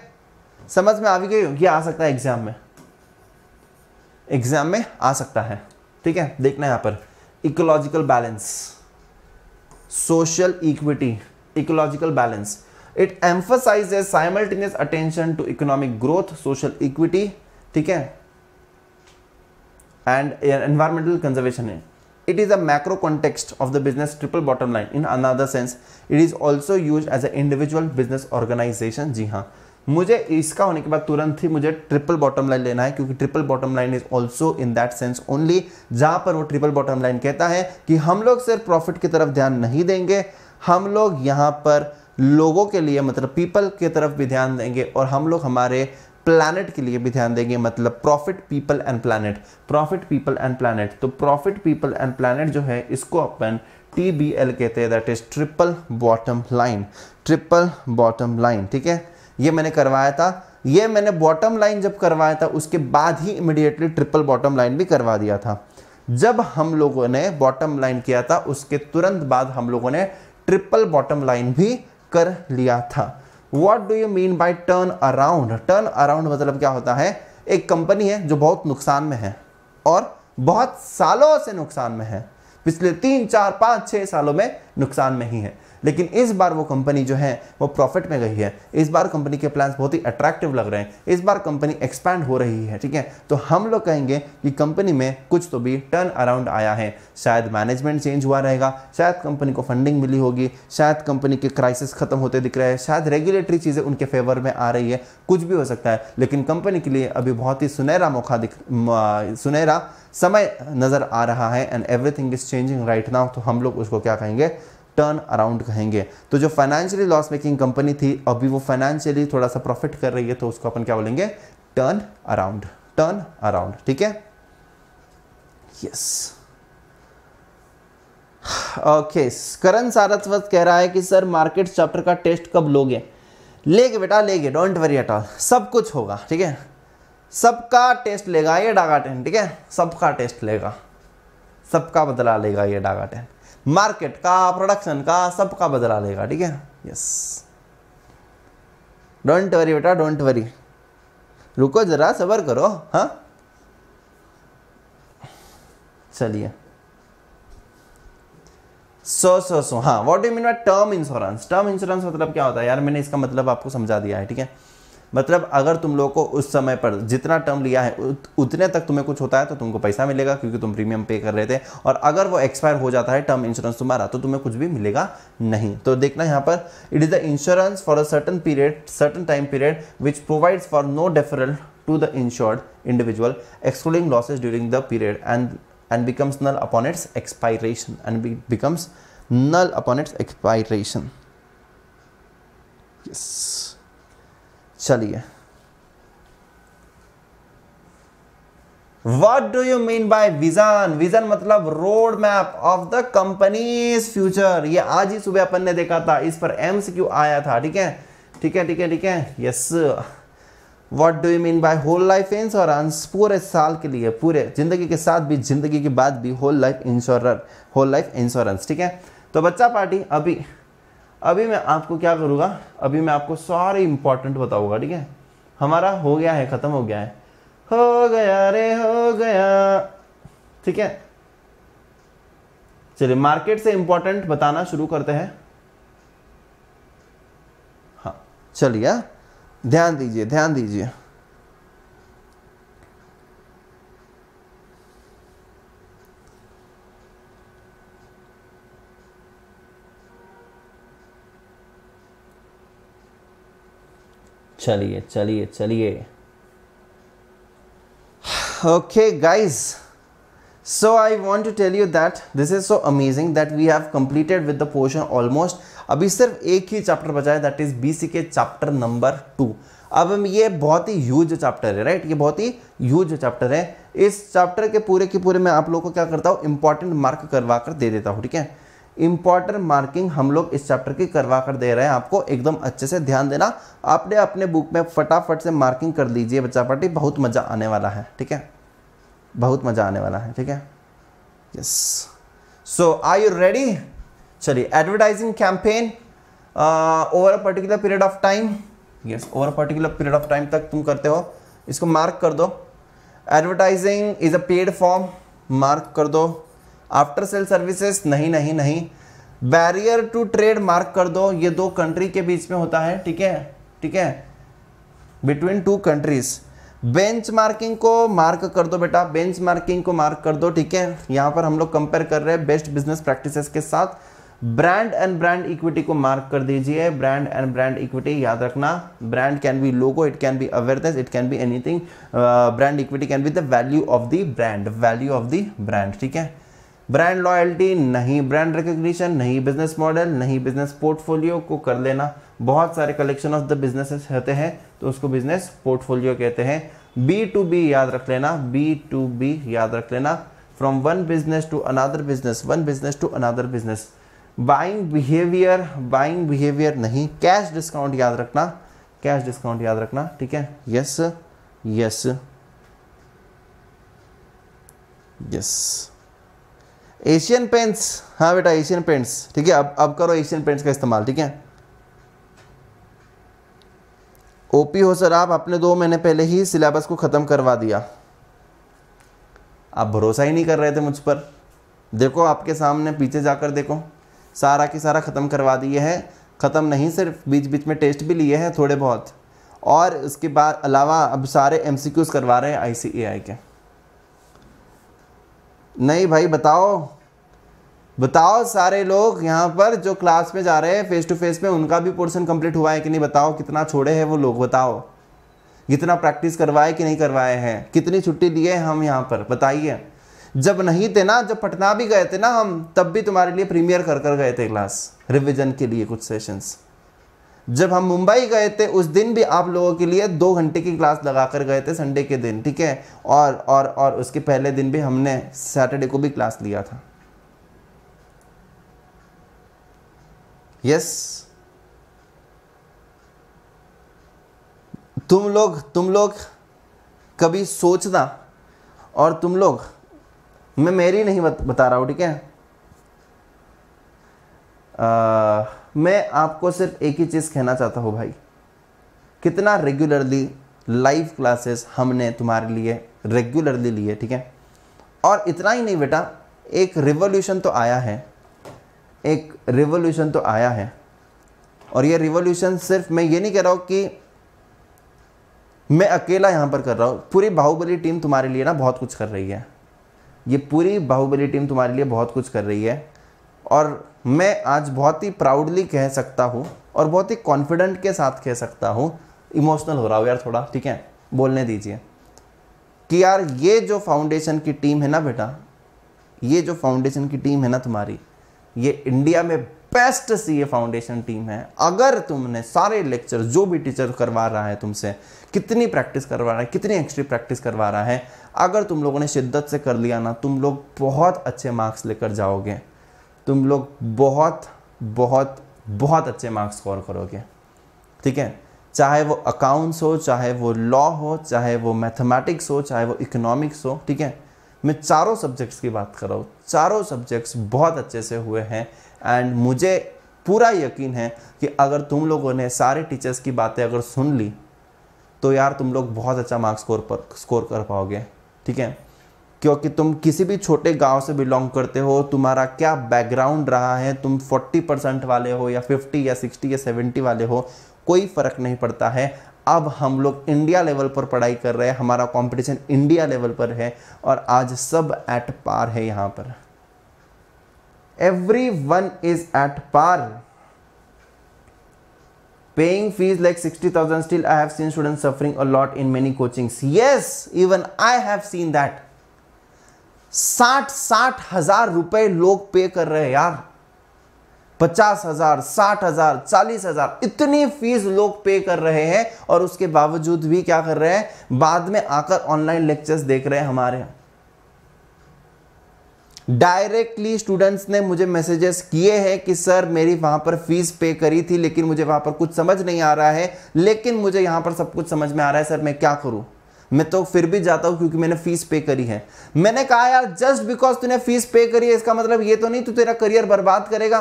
समझ में आ भी गई ये आ सकता है एग्जाम में एग्जाम में आ सकता है ठीक है देखना यहां पर ecological balance social equity ecological balance it emphasise a simultaneous attention to economic growth social equity ठीक है and environmental conservation It is a macro context of the business triple bottom line. In another sense, it is also used as an individual business organization. जी हाँ मुझे इसका होने के बाद तुरंत ही मुझे ट्रिपल बॉटम लाइन लेना है क्योंकि triple bottom line is also in that sense only जहां पर वो ट्रिपल बॉटम लाइन कहता है कि हम लोग सिर्फ प्रॉफिट की तरफ ध्यान नहीं देंगे हम लोग यहाँ पर लोगों के लिए मतलब पीपल की तरफ भी ध्यान देंगे और हम लोग हमारे प्लानट के लिए भी ध्यान देंगे मतलब profit people and planet profit people and planet तो प्रॉफिट पीपल एंड प्लानट जो है इसको अपन टी बी एल कहते हैं that is triple bottom line triple bottom line ठीक है ये मैंने करवाया था ये मैंने बॉटम लाइन जब करवाया था उसके बाद ही इमिडिएटली ट्रिपल बॉटम लाइन भी करवा दिया था जब हम लोगों ने बॉटम लाइन किया था उसके तुरंत बाद हम लोगों ने ट्रिपल बॉटम लाइन भी कर लिया था what do you mean by turn around turn around मतलब क्या होता है एक कंपनी है जो बहुत नुकसान में है और बहुत सालों से नुकसान में है पिछले तीन चार पाँच छः सालों में नुकसान में ही है लेकिन इस बार वो कंपनी जो है वो प्रॉफिट में गई है इस बार कंपनी के प्लान्स बहुत ही अट्रैक्टिव लग रहे हैं इस बार कंपनी एक्सपैंड हो रही है ठीक है तो हम लोग कहेंगे कि कंपनी में कुछ तो भी टर्न अराउंड आया है शायद मैनेजमेंट चेंज हुआ रहेगा शायद कंपनी को फंडिंग मिली होगी शायद कंपनी के क्राइसिस खत्म होते दिख रहे हैं शायद रेगुलेटरी चीज़ें उनके फेवर में आ रही है कुछ भी हो सकता है लेकिन कंपनी के लिए अभी बहुत ही सुनहरा मौका दिख सुनहरा समय नज़र आ रहा है and everything is changing right now तो हम लोग उसको क्या कहेंगे टर्न अराउंड कहेंगे तो जो फाइनेंशियली लॉस मेकिंग कंपनी थी अभी वो फाइनेंशियली थोड़ा सा प्रॉफिट कर रही है तो उसको अपन क्या बोलेंगे टर्न अराउंड टर्न अराउंड ठीक है यस ओके करण सारस्वत कह रहा है कि सर मार्केट चैप्टर का टेस्ट कब लोगे लेगे बेटा लेगे डोंट वरी एट ऑल सब कुछ होगा ठीक है सबका टेस्ट लेगा ये डागा टेन ठीक है सबका टेस्ट लेगा सबका बदला लेगा ये डागा टेन मार्केट का प्रोडक्शन का सबका बदला लेगा ठीक है यस डोंट वरी बेटा डोंट वरी रुको ज़रा सबर करो हाँ चलिए सो सो सो हाँ what do mean by term insurance term insurance मतलब क्या होता है यार मैंने इसका मतलब आपको समझा दिया है ठीक है मतलब अगर तुम लोग को उस समय पर जितना टर्म लिया है उतने तक तुम्हें कुछ होता है तो तुमको पैसा मिलेगा क्योंकि तुम प्रीमियम पे कर रहे थे और अगर वो एक्सपायर हो जाता है टर्म इंश्योरेंस तुम्हारा तो तुम्हें कुछ भी मिलेगा नहीं तो देखना यहाँ पर it is the insurance for a certain period certain time period which provides for no deferral to the insured individual excluding losses during the period and and becomes null upon its expiration and becomes null upon its expiration yes चलिए what do you mean by vision vision मतलब road map of the company's future ये आज ही सुबह अपन ने देखा था इस पर एम्स क्यू आया था ठीक है ठीक है ठीक है ठीक है yes what do you mean by whole life insurance पूरे साल के लिए पूरे जिंदगी के साथ भी जिंदगी के बाद भी whole life insure whole life insurance ठीक है तो बच्चा पार्टी अभी अभी मैं आपको क्या करूँगा अभी मैं आपको सारे इंपॉर्टेंट बताऊँगा ठीक है हमारा हो गया है ख़त्म हो गया है हो गया रे हो गया ठीक है चलिए मार्केट से इंपॉर्टेंट बताना शुरू करते हैं हाँ चलिए ध्यान दीजिए ध्यान दीजिए चलिए चलिए चलिए okay guys so I want to tell you that this is so amazing that we have completed with the portion almost अभी सिर्फ एक ही चैप्टर बचा है दैट इज बीसी के चैप्टर नंबर टू अब हम ये बहुत ही ह्यूज चैप्टर है राइट ये बहुत ही ह्यूज चैप्टर है इस चैप्टर के पूरे के पूरे मैं आप लोगों को क्या करता हूँ इंपॉर्टेंट मार्क करवा कर दे देता हूँ ठीक है इंपॉर्टेंट मार्किंग हम लोग इस चैप्टर की करवा कर दे रहे हैं आपको एकदम अच्छे से ध्यान देना आपने अपने बुक में फटाफट से मार्किंग कर लीजिए बच्चा पार्टी बहुत मज़ा आने वाला है ठीक है बहुत मज़ा आने वाला है ठीक है yes so are you ready चलिए advertising campaign over a particular period of time yes over a particular period of time तक तुम करते हो इसको मार्क कर दो advertising is a paid form mark कर दो आफ्टर सेल सर्विसेज नहीं नहीं नहीं बैरियर टू ट्रेड मार्क कर दो ये दो कंट्री के बीच में होता है ठीक है ठीक है between two countries benchmarking को मार्क कर दो बेटा बेंच मार्किंग को मार्क कर दो ठीक है यहां पर हम लोग कंपेयर कर रहे हैं बेस्ट बिजनेस प्रैक्टिसेस के साथ ब्रांड एंड ब्रांड इक्विटी को मार्क कर दीजिए ब्रांड एंड ब्रांड इक्विटी याद रखना brand can be logo it can be awareness it can be anything brand equity can be the value of the brand value of the brand ठीक है brand loyalty नहीं brand recognition नहीं business model नहीं business portfolio को कर लेना बहुत सारे कलेक्शन ऑफ द बिजनेस होते हैं तो उसको बिजनेस पोर्टफोलियो कहते हैं बी टू बी याद रख लेना बी टू बी याद रख लेना from one business to another business one business to another business buying behaviour buying behaviour नहीं कैश डिस्काउंट याद रखना कैश डिस्काउंट याद रखना ठीक है yes yes yes Asian Paints हाँ बेटा एशियन पेंट्स ठीक है अब अब करो एशियन पेंट्स का इस्तेमाल ठीक है ओपी हो सर आप अपने दो महीने पहले ही सिलेबस को ख़त्म करवा दिया आप भरोसा ही नहीं कर रहे थे मुझ पर देखो आपके सामने पीछे जाकर देखो सारा की सारा ख़त्म करवा दिए हैं ख़त्म नहीं सिर्फ बीच बीच में टेस्ट भी लिए हैं थोड़े बहुत और उसके बाद अलावा अब सारे एम करवा रहे हैं आई के नहीं भाई बताओ बताओ सारे लोग यहाँ पर जो क्लास में जा रहे हैं फेस टू फेस में उनका भी पोर्शन कंप्लीट हुआ है कि नहीं बताओ कितना छोड़े हैं वो लोग बताओ कितना प्रैक्टिस करवाए कि नहीं करवाए हैं कितनी छुट्टी दिए हम यहाँ पर बताइए जब नहीं थे ना जब पटना भी गए थे ना हम तब भी तुम्हारे लिए प्रीमियर कर कर गए थे क्लास रिविजन के लिए कुछ सेशंस जब हम मुंबई गए थे उस दिन भी आप लोगों के लिए दो घंटे की क्लास लगा कर गए थे संडे के दिन ठीक है और और और उसके पहले दिन भी हमने सैटरडे को भी क्लास लिया था यस तुम लोग तुम लोग कभी सोचना और तुम लोग मैं मेरी नहीं बता रहा हूं ठीक है मैं आपको सिर्फ एक ही चीज़ कहना चाहता हूँ भाई कितना रेगुलरली लाइव क्लासेस हमने तुम्हारे लिए रेगुलरली लिए ठीक है और इतना ही नहीं बेटा एक रिवोल्यूशन तो आया है एक रिवोल्यूशन तो आया है और ये रिवोल्यूशन सिर्फ मैं ये नहीं कह रहा हूँ कि मैं अकेला यहाँ पर कर रहा हूँ पूरी बाहुबली टीम तुम्हारे लिए ना बहुत कुछ कर रही है ये पूरी बाहुबली टीम तुम्हारे लिए बहुत कुछ कर रही है और मैं आज बहुत ही प्राउडली कह सकता हूँ और बहुत ही कॉन्फिडेंट के साथ कह सकता हूँ इमोशनल हो रहा हूँ यार थोड़ा ठीक है बोलने दीजिए कि यार ये जो फाउंडेशन की टीम है ना बेटा ये जो फाउंडेशन की टीम है ना तुम्हारी ये इंडिया में best C A foundation team है अगर तुमने सारे लेक्चर जो भी टीचर करवा रहा है तुमसे कितनी प्रैक्टिस करवा रहा है कितनी एक्स्ट्री प्रैक्टिस करवा रहा है अगर तुम लोगों ने शिद्दत से कर लिया ना तुम लोग बहुत अच्छे मार्क्स लेकर जाओगे तुम लोग बहुत बहुत बहुत अच्छे मार्क्स स्कोर करोगे ठीक है चाहे वो अकाउंट्स हो चाहे वो लॉ हो चाहे वो मैथमेटिक्स हो चाहे वो इकोनॉमिक्स हो ठीक है मैं चारों सब्जेक्ट्स की बात कर रहा हूँ चारों सब्जेक्ट्स बहुत अच्छे से हुए हैं एंड मुझे पूरा यकीन है कि अगर तुम लोगों ने सारे टीचर्स की बातें अगर सुन ली तो यार तुम लोग बहुत अच्छा मार्क्स स्कोर पर स्कोर कर पाओगे ठीक है क्योंकि तुम किसी भी छोटे गांव से बिलोंग करते हो तुम्हारा क्या बैकग्राउंड रहा है तुम 40 परसेंट वाले हो या 50 या 60 या 70 वाले हो कोई फ़र्क नहीं पड़ता है अब हम लोग इंडिया लेवल पर पढ़ाई कर रहे हैं हमारा कंपटीशन इंडिया लेवल पर है और आज सब एट पार है यहां पर everyone is at par paying fees like 60000 still i have seen students suffering a lot in many coachings yes even i have seen that साठ साठ हजार रुपए लोग पे कर रहे हैं यार पचास हजार साठ हजार चालीस हजार इतनी फीस लोग पे कर रहे हैं और उसके बावजूद भी क्या कर रहे हैं बाद में आकर ऑनलाइन लेक्चर्स देख रहे हैं हमारे यहां डायरेक्टली स्टूडेंट्स ने मुझे मैसेजेस किए हैं कि सर मेरी वहां पर फीस पे करी थी लेकिन मुझे वहां पर कुछ समझ नहीं आ रहा है लेकिन मुझे यहां पर सब कुछ समझ में आ रहा है सर मैं क्या करूं मैं तो फिर भी जाता हूँ क्योंकि मैंने फीस पे करी है मैंने कहा यार जस्ट बिकॉज तूने फीस पे करी है इसका मतलब ये तो नहीं तू तेरा करियर बर्बाद करेगा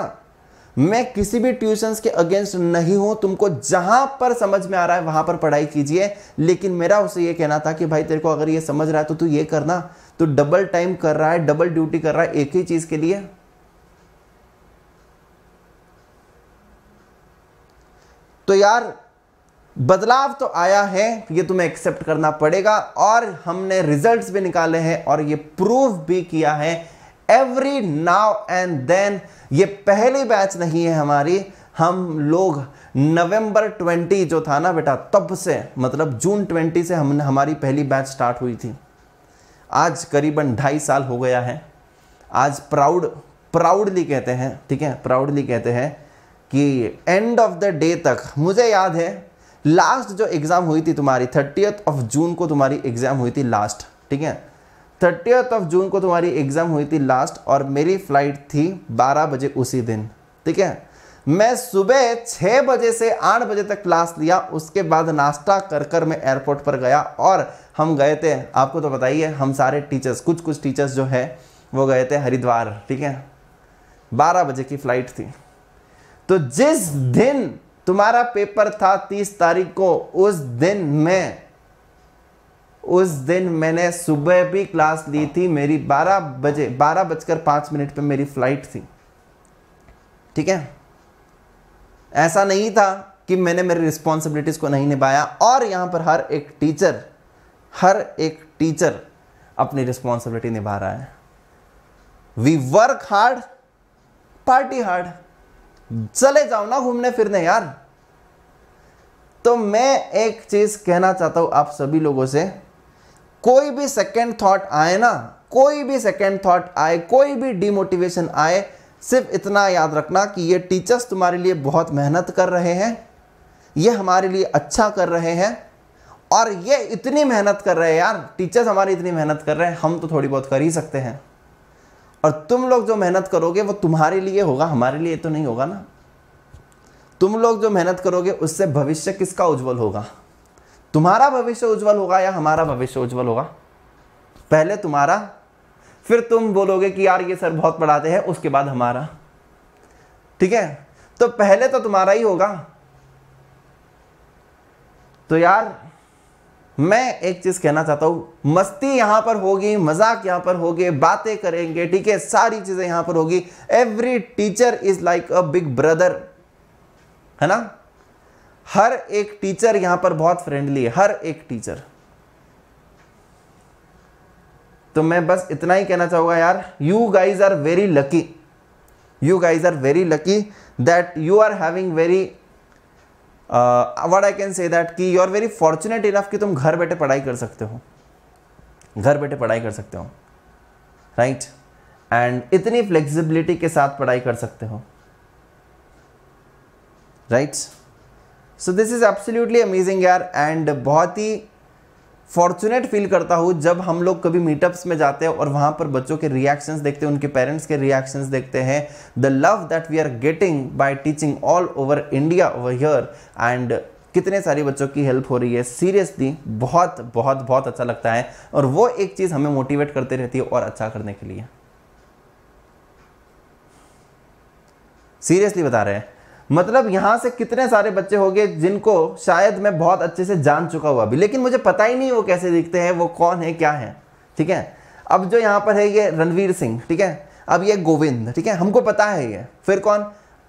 मैं किसी भी ट्यूशंस के अगेंस्ट नहीं हूं तुमको जहां पर समझ में आ रहा है वहां पर पढ़ाई कीजिए लेकिन मेरा उसे यह कहना था कि भाई तेरे को अगर ये समझ रहा है तो तू ये करना तो डबल टाइम कर रहा है डबल ड्यूटी कर रहा है एक ही चीज के लिए तो यार बदलाव तो आया है ये तुम्हें एक्सेप्ट करना पड़ेगा और हमने रिजल्ट्स भी निकाले हैं और ये प्रूव भी किया है एवरी नाउ एंड देन ये पहली बैच नहीं है हमारी हम लोग नवंबर 20 जो था ना बेटा तब से मतलब जून 20 से हमने हमारी पहली बैच स्टार्ट हुई थी आज करीबन ढाई साल हो गया है आज प्राउड प्राउडली कहते हैं ठीक है प्राउडली कहते हैं कि एंड ऑफ द डे तक मुझे याद है लास्ट जो एग्ज़ाम हुई थी तुम्हारी थर्टियथ ऑफ जून को तुम्हारी एग्ज़ाम हुई थी लास्ट ठीक है थर्टी ऑफ जून को तुम्हारी एग्ज़ाम हुई थी लास्ट और मेरी फ़्लाइट थी बारह बजे उसी दिन ठीक है मैं सुबह छः बजे से आठ बजे तक क्लास लिया उसके बाद नाश्ता कर कर मैं एयरपोर्ट पर गया और हम गए थे आपको तो बताइए हम सारे टीचर्स कुछ कुछ टीचर्स जो है वो गए थे हरिद्वार ठीक है बारह बजे की फ़्लाइट थी तो जिस दिन तुम्हारा पेपर था तीस तारीख को उस दिन में उस दिन मैंने सुबह भी क्लास ली थी मेरी बारह बजे बारह बजकर पांच मिनट पे मेरी फ्लाइट थी ठीक है ऐसा नहीं था कि मैंने मेरी रिस्पॉन्सिबिलिटीज़ को नहीं निभाया और यहां पर हर एक टीचर हर एक टीचर अपनी रिस्पॉन्सिबिलिटी निभा रहा है we work hard party hard चले जाओ ना घूमने फिरने यार तो मैं एक चीज कहना चाहता हूं आप सभी लोगों से कोई भी सेकेंड थॉट आए ना कोई भी सेकेंड थॉट आए कोई भी डिमोटिवेशन आए सिर्फ इतना याद रखना कि ये टीचर्स तुम्हारे लिए बहुत मेहनत कर रहे हैं ये हमारे लिए अच्छा कर रहे हैं और ये इतनी मेहनत कर रहे हैं यार टीचर्स हमारी इतनी मेहनत कर रहे हैं हम तो थोड़ी बहुत कर ही सकते हैं और तुम लोग जो मेहनत करोगे वो तुम्हारे लिए होगा हमारे लिए तो नहीं होगा ना तुम लोग जो मेहनत करोगे उससे भविष्य किसका उज्जवल होगा तुम्हारा भविष्य उज्जवल होगा या हमारा भविष्य उज्जवल होगा पहले तुम्हारा फिर तुम बोलोगे कि यार ये सर बहुत पढ़ाते हैं उसके बाद हमारा ठीक है तो पहले तो तुम्हारा ही होगा तो यार मैं एक चीज़ कहना चाहता हूं मस्ती यहां पर होगी मजाक यहां पर होगी बातें करेंगे ठीक है सारी चीज़ें यहां पर होगी every teacher is like a big brother है ना हर एक टीचर यहां पर बहुत फ्रेंडली है हर एक टीचर तो मैं बस इतना ही कहना चाहूंगा यार you guys are very lucky you guys are very lucky that you are having very what I can say that कि you are very fortunate enough कि तुम घर बैठे पढ़ाई कर सकते हो घर बैठे पढ़ाई कर सकते हो राइट right? एंड इतनी फ्लेक्सिबिलिटी के साथ पढ़ाई कर सकते हो right so this is absolutely amazing यार एंड बहुत ही फॉर्चुनेट फील करता हूँ जब हम लोग कभी मीटअप्स में जाते हैं और वहाँ पर बच्चों के रिएक्शंस देखते हैं उनके पेरेंट्स के रिएक्शंस देखते हैं the love that we are getting by teaching all over India over here and कितने सारे बच्चों की हेल्प हो रही है सीरियसली बहुत बहुत बहुत अच्छा लगता है और वो एक चीज़ हमें मोटिवेट करते रहती है और अच्छा करने के लिए सीरियसली बता रहे हैं मतलब यहाँ से कितने सारे बच्चे होंगे जिनको शायद मैं बहुत अच्छे से जान चुका हुआ अभी लेकिन मुझे पता ही नहीं वो कैसे दिखते हैं वो कौन है क्या है ठीक है अब जो यहाँ पर है ये रणवीर सिंह ठीक है अब ये गोविंद ठीक है हमको पता है ये फिर कौन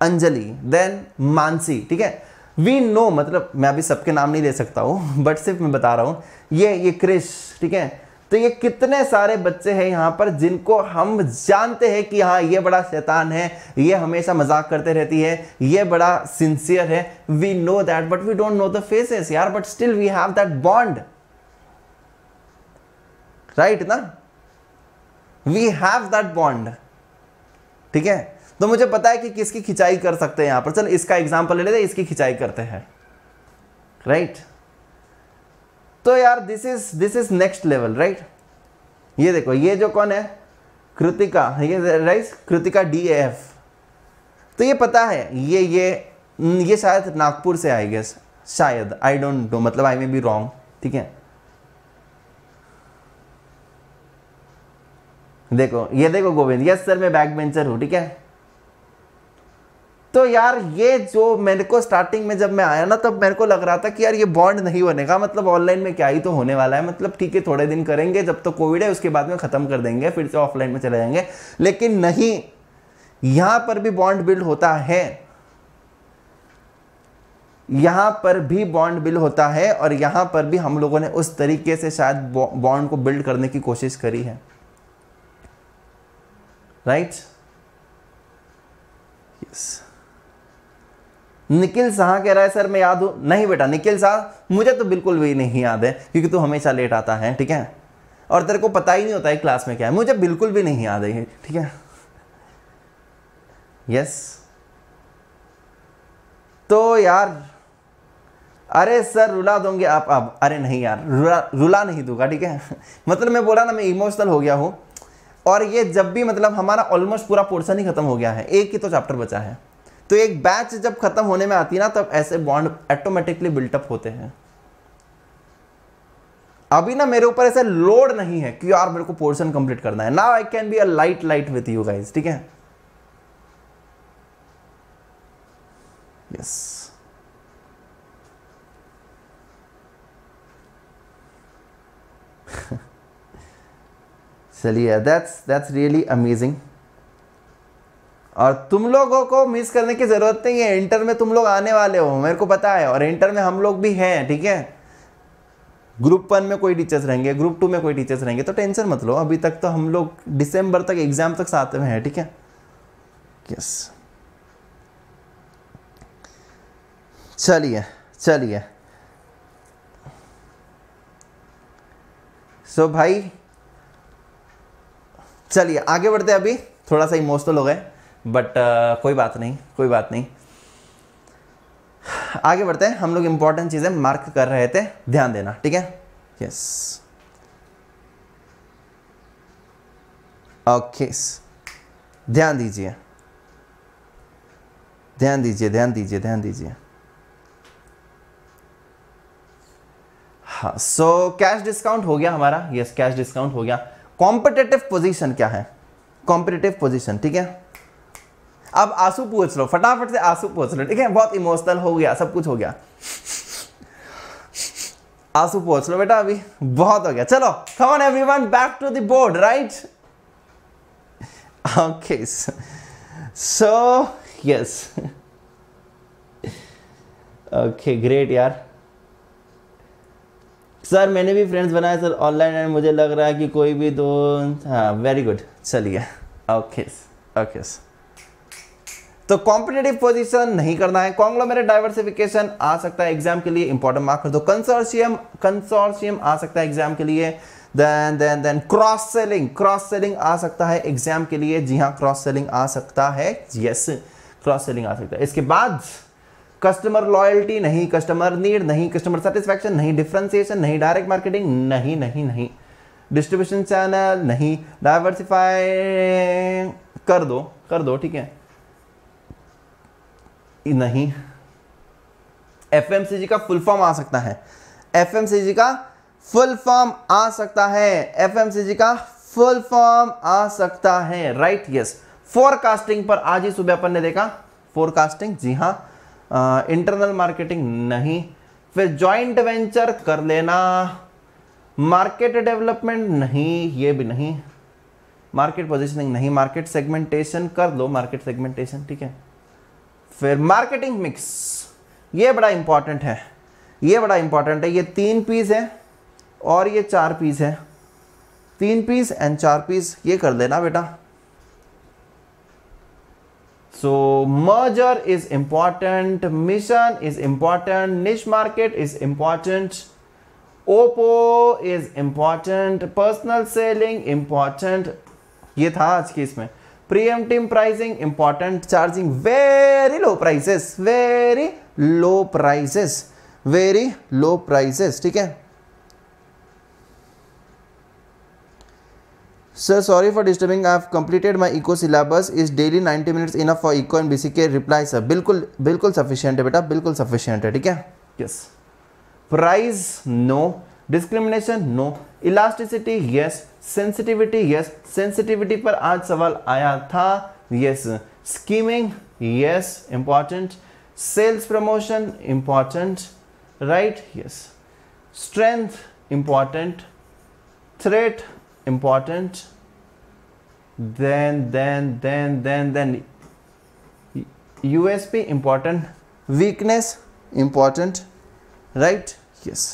अंजलि देन मानसी ठीक है वी नो मतलब मैं अभी सबके नाम नहीं ले सकता हूँ बट *laughs* सिर्फ मैं बता रहा हूँ ये ये क्रिश ठीक है तो ये कितने सारे बच्चे हैं यहाँ पर जिनको हम जानते हैं कि हाँ ये बड़ा शैतान है ये हमेशा मजाक करते रहती है ये बड़ा सिंसियर है we know that but we don't know the faces यार but still we have that bond right ना वी हैव दैट बॉन्ड ठीक है तो मुझे पता है कि किसकी खिंचाई कर सकते हैं यहां पर चल इसका एग्जाम्पल ले लेते हैं इसकी खिंचाई करते हैं राइट right? तो यार this is this is next level right ये देखो ये जो कौन है कृतिका ये राइट कृतिका डी एफ तो ये पता है ये ये ये शायद नागपुर से आई गेस शायद आई डोंट नो मतलब आई मे बी रॉन्ग ठीक है देखो ये देखो गोविंद यस सर मैं बैक बेंचर हूँ ठीक है तो यार ये जो मेरे को स्टार्टिंग में जब मैं आया ना तब मेरे को लग रहा था कि यार ये बॉन्ड नहीं बनेगा मतलब ऑनलाइन में क्या ही तो होने वाला है मतलब ठीक है थोड़े दिन करेंगे जब तो कोविड है उसके बाद में ख़त्म कर देंगे फिर से ऑफलाइन में चले जाएंगे लेकिन नहीं यहां पर भी बॉन्ड बिल्ड होता है यहां पर भी बॉन्ड बिल्ड होता है और यहां पर भी हम लोगों ने उस तरीके से शायद बॉन्ड को बिल्ड करने की कोशिश करी है right right? Yes yes. Nikhil Shah कह रहा है सर मैं याद हूँ नहीं बेटा निखिल शाह मुझे तो बिल्कुल भी नहीं याद है क्योंकि तू हमेशा लेट आता है ठीक है और तेरे को पता ही नहीं होता है क्लास में क्या है मुझे बिल्कुल भी नहीं याद है ठीक है यस तो यार अरे सर रुला दोगे आप अब अरे नहीं यार रुला रुला नहीं दूंगा ठीक है *laughs* मतलब मैं बोला ना मैं इमोशनल हो गया हूँ और ये जब भी मतलब हमारा ऑलमोस्ट पूरा पोर्शन ही खत्म हो गया है एक ही तो चैप्टर बचा है तो एक बैच जब खत्म होने में आती है ना तब ऐसे बॉन्ड ऑटोमेटिकली बिल्टअप होते हैं अभी ना मेरे ऊपर ऐसे लोड नहीं है कि यार मेरे को पोर्शन कंप्लीट करना है now I can be a light light with you guys ठीक है यस *laughs* चलिए दैट्स दैट्स रियली अमेजिंग और तुम लोगों को मिस करने की ज़रूरत नहीं है इंटर में तुम लोग आने वाले हो मेरे को पता है और इंटर में हम लोग भी हैं ठीक है ग्रुप वन में कोई टीचर्स रहेंगे ग्रुप टू में कोई टीचर्स रहेंगे तो टेंशन मत लो अभी तक तो हम लोग दिसंबर तक एग्जाम तक साथ में हैं ठीक है यस चलिए चलिए सो भाई चलिए आगे बढ़ते अभी थोड़ा सा इमोशनल हो गए बट uh, कोई बात नहीं कोई बात नहीं आगे बढ़ते हैं हम लोग इंपॉर्टेंट चीज़ें मार्क कर रहे थे ध्यान देना ठीक है यस ओके ध्यान दीजिए ध्यान दीजिए ध्यान दीजिए ध्यान दीजिए हाँ सो कैश डिस्काउंट हो गया हमारा यस कैश डिस्काउंट हो गया कॉम्पिटेटिव पोजीशन क्या है कॉम्पिटेटिव पोजीशन ठीक है अब आंसू पूछ लो फटाफट से आंसू पूछ लो ठीक है बहुत इमोशनल हो गया सब कुछ हो गया आंसू पूछ लो बेटा अभी बहुत हो गया चलो come everyone back to board right okay so yes okay great यार सर मैंने भी फ्रेंड्स बनाए सर ऑनलाइन एंड मुझे लग रहा है कि कोई भी दो हाँ वेरी गुड चलिए ओके ओके तो कॉम्पिटेटिव पोजिशन नहीं करना है कॉन्ग्लोमेरेट डाइवर्सिफिकेशन आ सकता है एग्जाम के लिए इंपॉर्टेंट मार्क तो कंसोर्सियम कंसोर्सियम आ सकता है एग्जाम के लिए then then then cross selling cross selling आ सकता है एग्जाम के लिए जी हाँ क्रॉस सेलिंग आ सकता है यस क्रॉस सेलिंग आ सकता है इसके बाद कस्टमर लॉयल्टी नहीं कस्टमर नीड नहीं कस्टमर सेटिस्फैक्शन नहीं डिफ्रेंसिएशन नहीं डायरेक्ट मार्केटिंग नहीं नहीं नहीं डिस्ट्रीब्यूशन चैनल नहीं डाइवर्सिफाई कर दो कर दो ठीक है नहीं एफ का फुल फॉर्म आ सकता है एफ का फुल फॉर्म आ सकता है एफ का फुल फॉर्म आ सकता है राइट यस फोरकास्टिंग पर आज ही सुबह अपन ने देखा फोरकास्टिंग जी हां इंटरनल मार्केटिंग नहीं फिर जॉइंट वेंचर कर लेना मार्केट डेवलपमेंट नहीं ये भी नहीं मार्केट पोजीशनिंग नहीं मार्केट सेगमेंटेशन कर लो मार्केट सेगमेंटेशन ठीक है फिर मार्केटिंग मिक्स ये बड़ा इंपॉर्टेंट है ये बड़ा इंपॉर्टेंट है ये तीन पीस है और ये चार पीस है तीन पीस एंड चार पीस ये कर देना बेटा so merger is important mission is important niche market is important ओपो is important personal selling important ये था आज के इसमें preemptive pricing important charging very low prices very low prices very low prices ठीक है sir sorry for disturbing I have completed my eco syllabus is daily 90 minutes enough for eco and BC के reply sir बिल्कुल बिल्कुल sufficient है बेटा बिल्कुल sufficient है ठीक है yes price no discrimination no elasticity yes sensitivity yes sensitivity पर आज सवाल आया था yes skimming yes important sales promotion important right yes strength important threat important then then then then then USP important weakness important right yes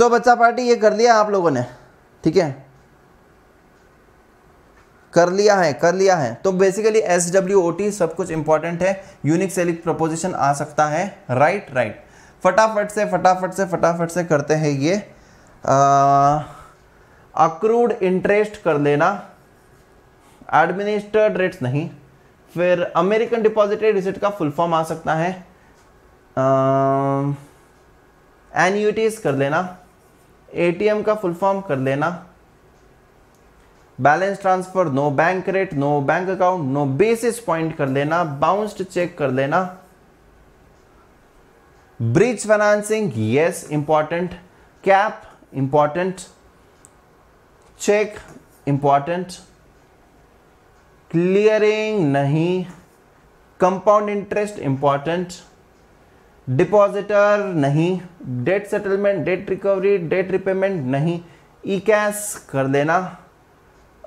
तो बच्चा party ये कर लिया आप लोगों ने ठीक है कर लिया है कर लिया है तो basically S W O T सब कुछ इंपॉर्टेंट है यूनिक सेलिक प्रपोजिशन आ सकता है राइट राइट फटाफट से फटाफट से फटाफट से करते हैं ये अक्रूड इंटरेस्ट कर लेना एडमिनिस्टर्ड रेट्स नहीं फिर अमेरिकन डिपॉजिटेड रिसिट का फुल फॉर्म आ सकता है एन्यूटीज कर लेना एटीएम का फुल फॉर्म कर लेना balance transfer no bank rate no bank account no basis point कर लेना बाउंस्ड चेक कर लेना bridge financing yes important cap important cheque important clearing नहीं कंपाउंड इंटरेस्ट इंपॉर्टेंट डिपॉजिटर नहीं debt settlement debt recovery debt repayment नहीं e cash कर देना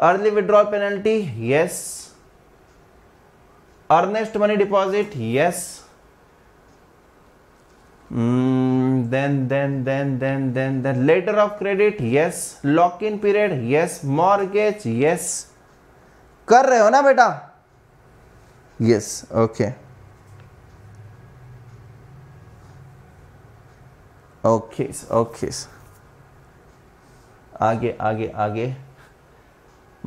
early withdrawal penalty yes earnest money deposit yes then then then then then then letter of credit yes lock in period yes mortgage yes कर रहे हो ना बेटा yes okay okay okay आगे आगे आगे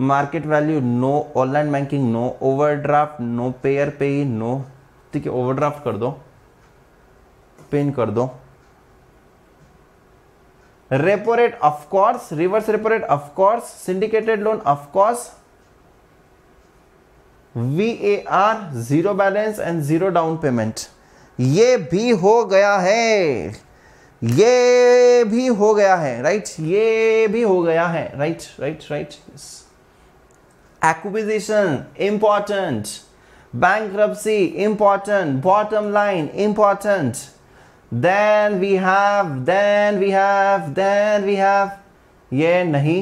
market value no online banking no overdraft no payer pay no ठीक है ओवरड्राफ्ट कर दो पिन कर दो repo rate course reverse repo rate of course syndicated loan of course V A R zero balance and zero down payment ये भी हो गया है ये भी हो गया है राइट ये भी हो गया है right right right acquisition important bankruptcy important bottom line important then we have then we have then we have ये नहीं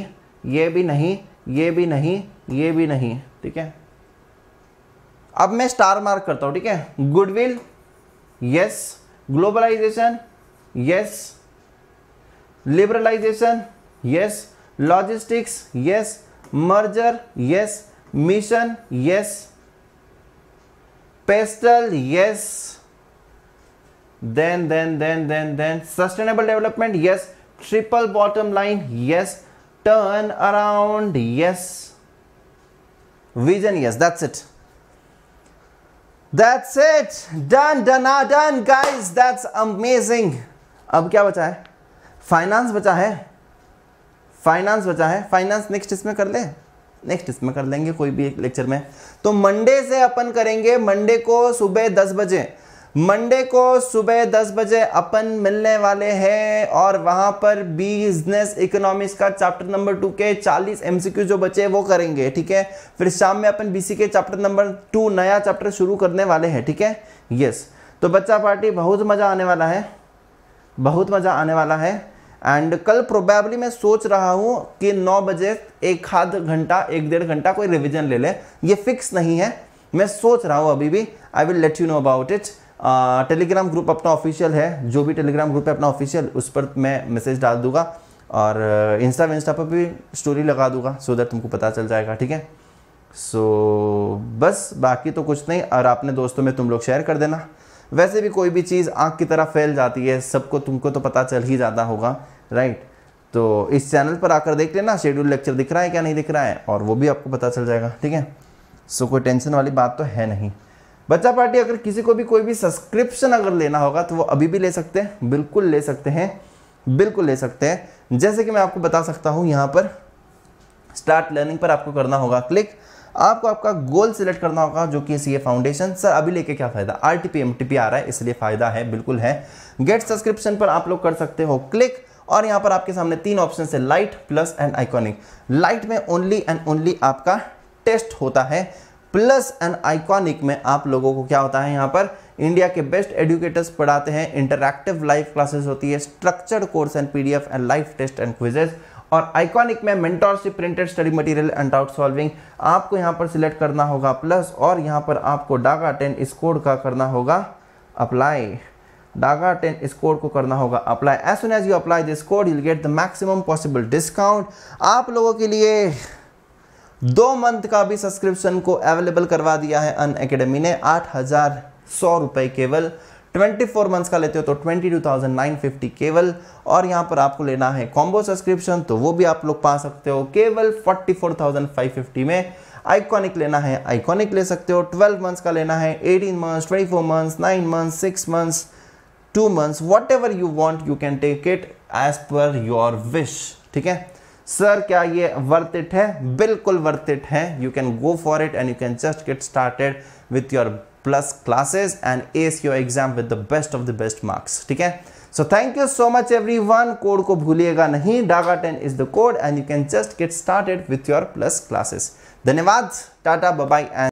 ये भी नहीं ये भी नहीं ये भी नहीं ठीक है अब मैं स्टार मार्क करता हूं ठीक है goodwill yes globalisation yes liberalization yes logistics yes merger yes mission yes pastel yes then then then then then sustainable development yes triple bottom line yes turn around yes vision yes that's it that's it done done ah, done guys that's amazing अब क्या बचा है finance बचा है finance बचा है finance next इसमें कर ले नेक्स्ट इसमें कर लेंगे कोई भी एक लेक्चर में तो मंडे से अपन करेंगे मंडे को सुबह दस बजे मंडे को सुबह दस बजे अपन मिलने वाले हैं और वहां पर बिजनेस इकोनॉमिक्स का चैप्टर नंबर टू के चालीस एमसीक्यू जो बचे वो करेंगे ठीक है फिर शाम में अपन बीसी के चैप्टर नंबर टू नया चैप्टर शुरू करने वाले हैं ठीक है यस तो बच्चा पार्टी बहुत मज़ा आने वाला है बहुत मज़ा आने वाला है एंड कल प्रोबेबली मैं सोच रहा हूँ कि 9 बजे एक आध घंटा एक डेढ़ घंटा कोई रिविजन ले ले ये फिक्स नहीं है मैं सोच रहा हूँ अभी भी I will let you know about it Telegram group अपना ऑफिशियल है जो भी टेलीग्राम ग्रुप है अपना ऑफिशियल उस पर मैं मैसेज डाल दूंगा और इंस्टा विंस्टा पर भी स्टोरी लगा दूंगा सो दैट तुमको पता चल जाएगा ठीक है सो so, बस बाकी तो कुछ नहीं और आपने दोस्तों में तुम लोग शेयर कर देना वैसे भी कोई भी चीज़ आँख की तरह फैल जाती है सबको तुमको तो पता चल ही जाता होगा राइट तो इस चैनल पर आकर देख लेना शेड्यूल लेक्चर दिख रहा है क्या नहीं दिख रहा है और वो भी आपको पता चल जाएगा ठीक है सो कोई टेंशन वाली बात तो है नहीं बच्चा पार्टी अगर किसी को भी कोई भी सब्सक्रिप्शन अगर लेना होगा तो वो अभी भी ले सकते हैं बिल्कुल ले सकते हैं बिल्कुल ले सकते हैं जैसे कि मैं आपको बता सकता हूँ यहाँ पर स्टार्ट लर्निंग पर आपको करना होगा क्लिक आपको आपका गोल सिलेक्ट करना होगा जो कि सी फाउंडेशन सर अभी लेके क्या फ़ायदा आर टी आ रहा है इसलिए फ़ायदा है बिल्कुल है गेट सब्सक्रिप्शन पर आप लोग कर सकते हो क्लिक और यहाँ पर आपके सामने तीन ऑप्शन है light plus and iconic light में ओनली एंड ओनली आपका टेस्ट होता है प्लस एंड आइकॉनिक में आप लोगों को क्या होता है यहाँ पर इंडिया के बेस्ट एडुकेटर्स पढ़ाते हैं इंटरैक्टिव लाइव क्लासेस होती है structured course and PDF and live test and quizzes और आइकॉनिक में mentorship printed study material and doubt solving आपको यहां पर सिलेक्ट करना होगा प्लस और यहां पर आपको डागा टेन स्कोर का करना होगा अप्लाई डागा टेन स्कोर को करना होगा apply as soon as you apply this code you'll get the maximum possible discount आप लोगों के लिए दो मंथ का भी सब्सक्रिप्शन को अवेलेबल करवा दिया है अन अकेडमी ने आठ हज़ार सौ रुपये केवल ट्वेंटी फोर मंथ्स का लेते हो तो twenty two thousand nine fifty केवल और यहाँ पर आपको लेना है कॉम्बो सब्सक्रिप्शन तो वो भी आप लोग पा सकते हो केवल forty four thousand five fifty में आइकॉनिक लेना है आइकॉनिक ले सकते हो ट्वेल्व मंथ्स का लेना है eighteen months twenty four months nine months six months two months whatever you want you can take it as per your wish ठीक है सर क्या ये वर्थ इट है बिल्कुल वर्थ इट है you can go for it and you can just get started with your plus classes and ace your exam with the best of the best marks ठीक है so thank you so much everyone code को भूलिएगा नहीं Daga ten is the code and you can just get started with your plus classes धन्यवाद tata Babai and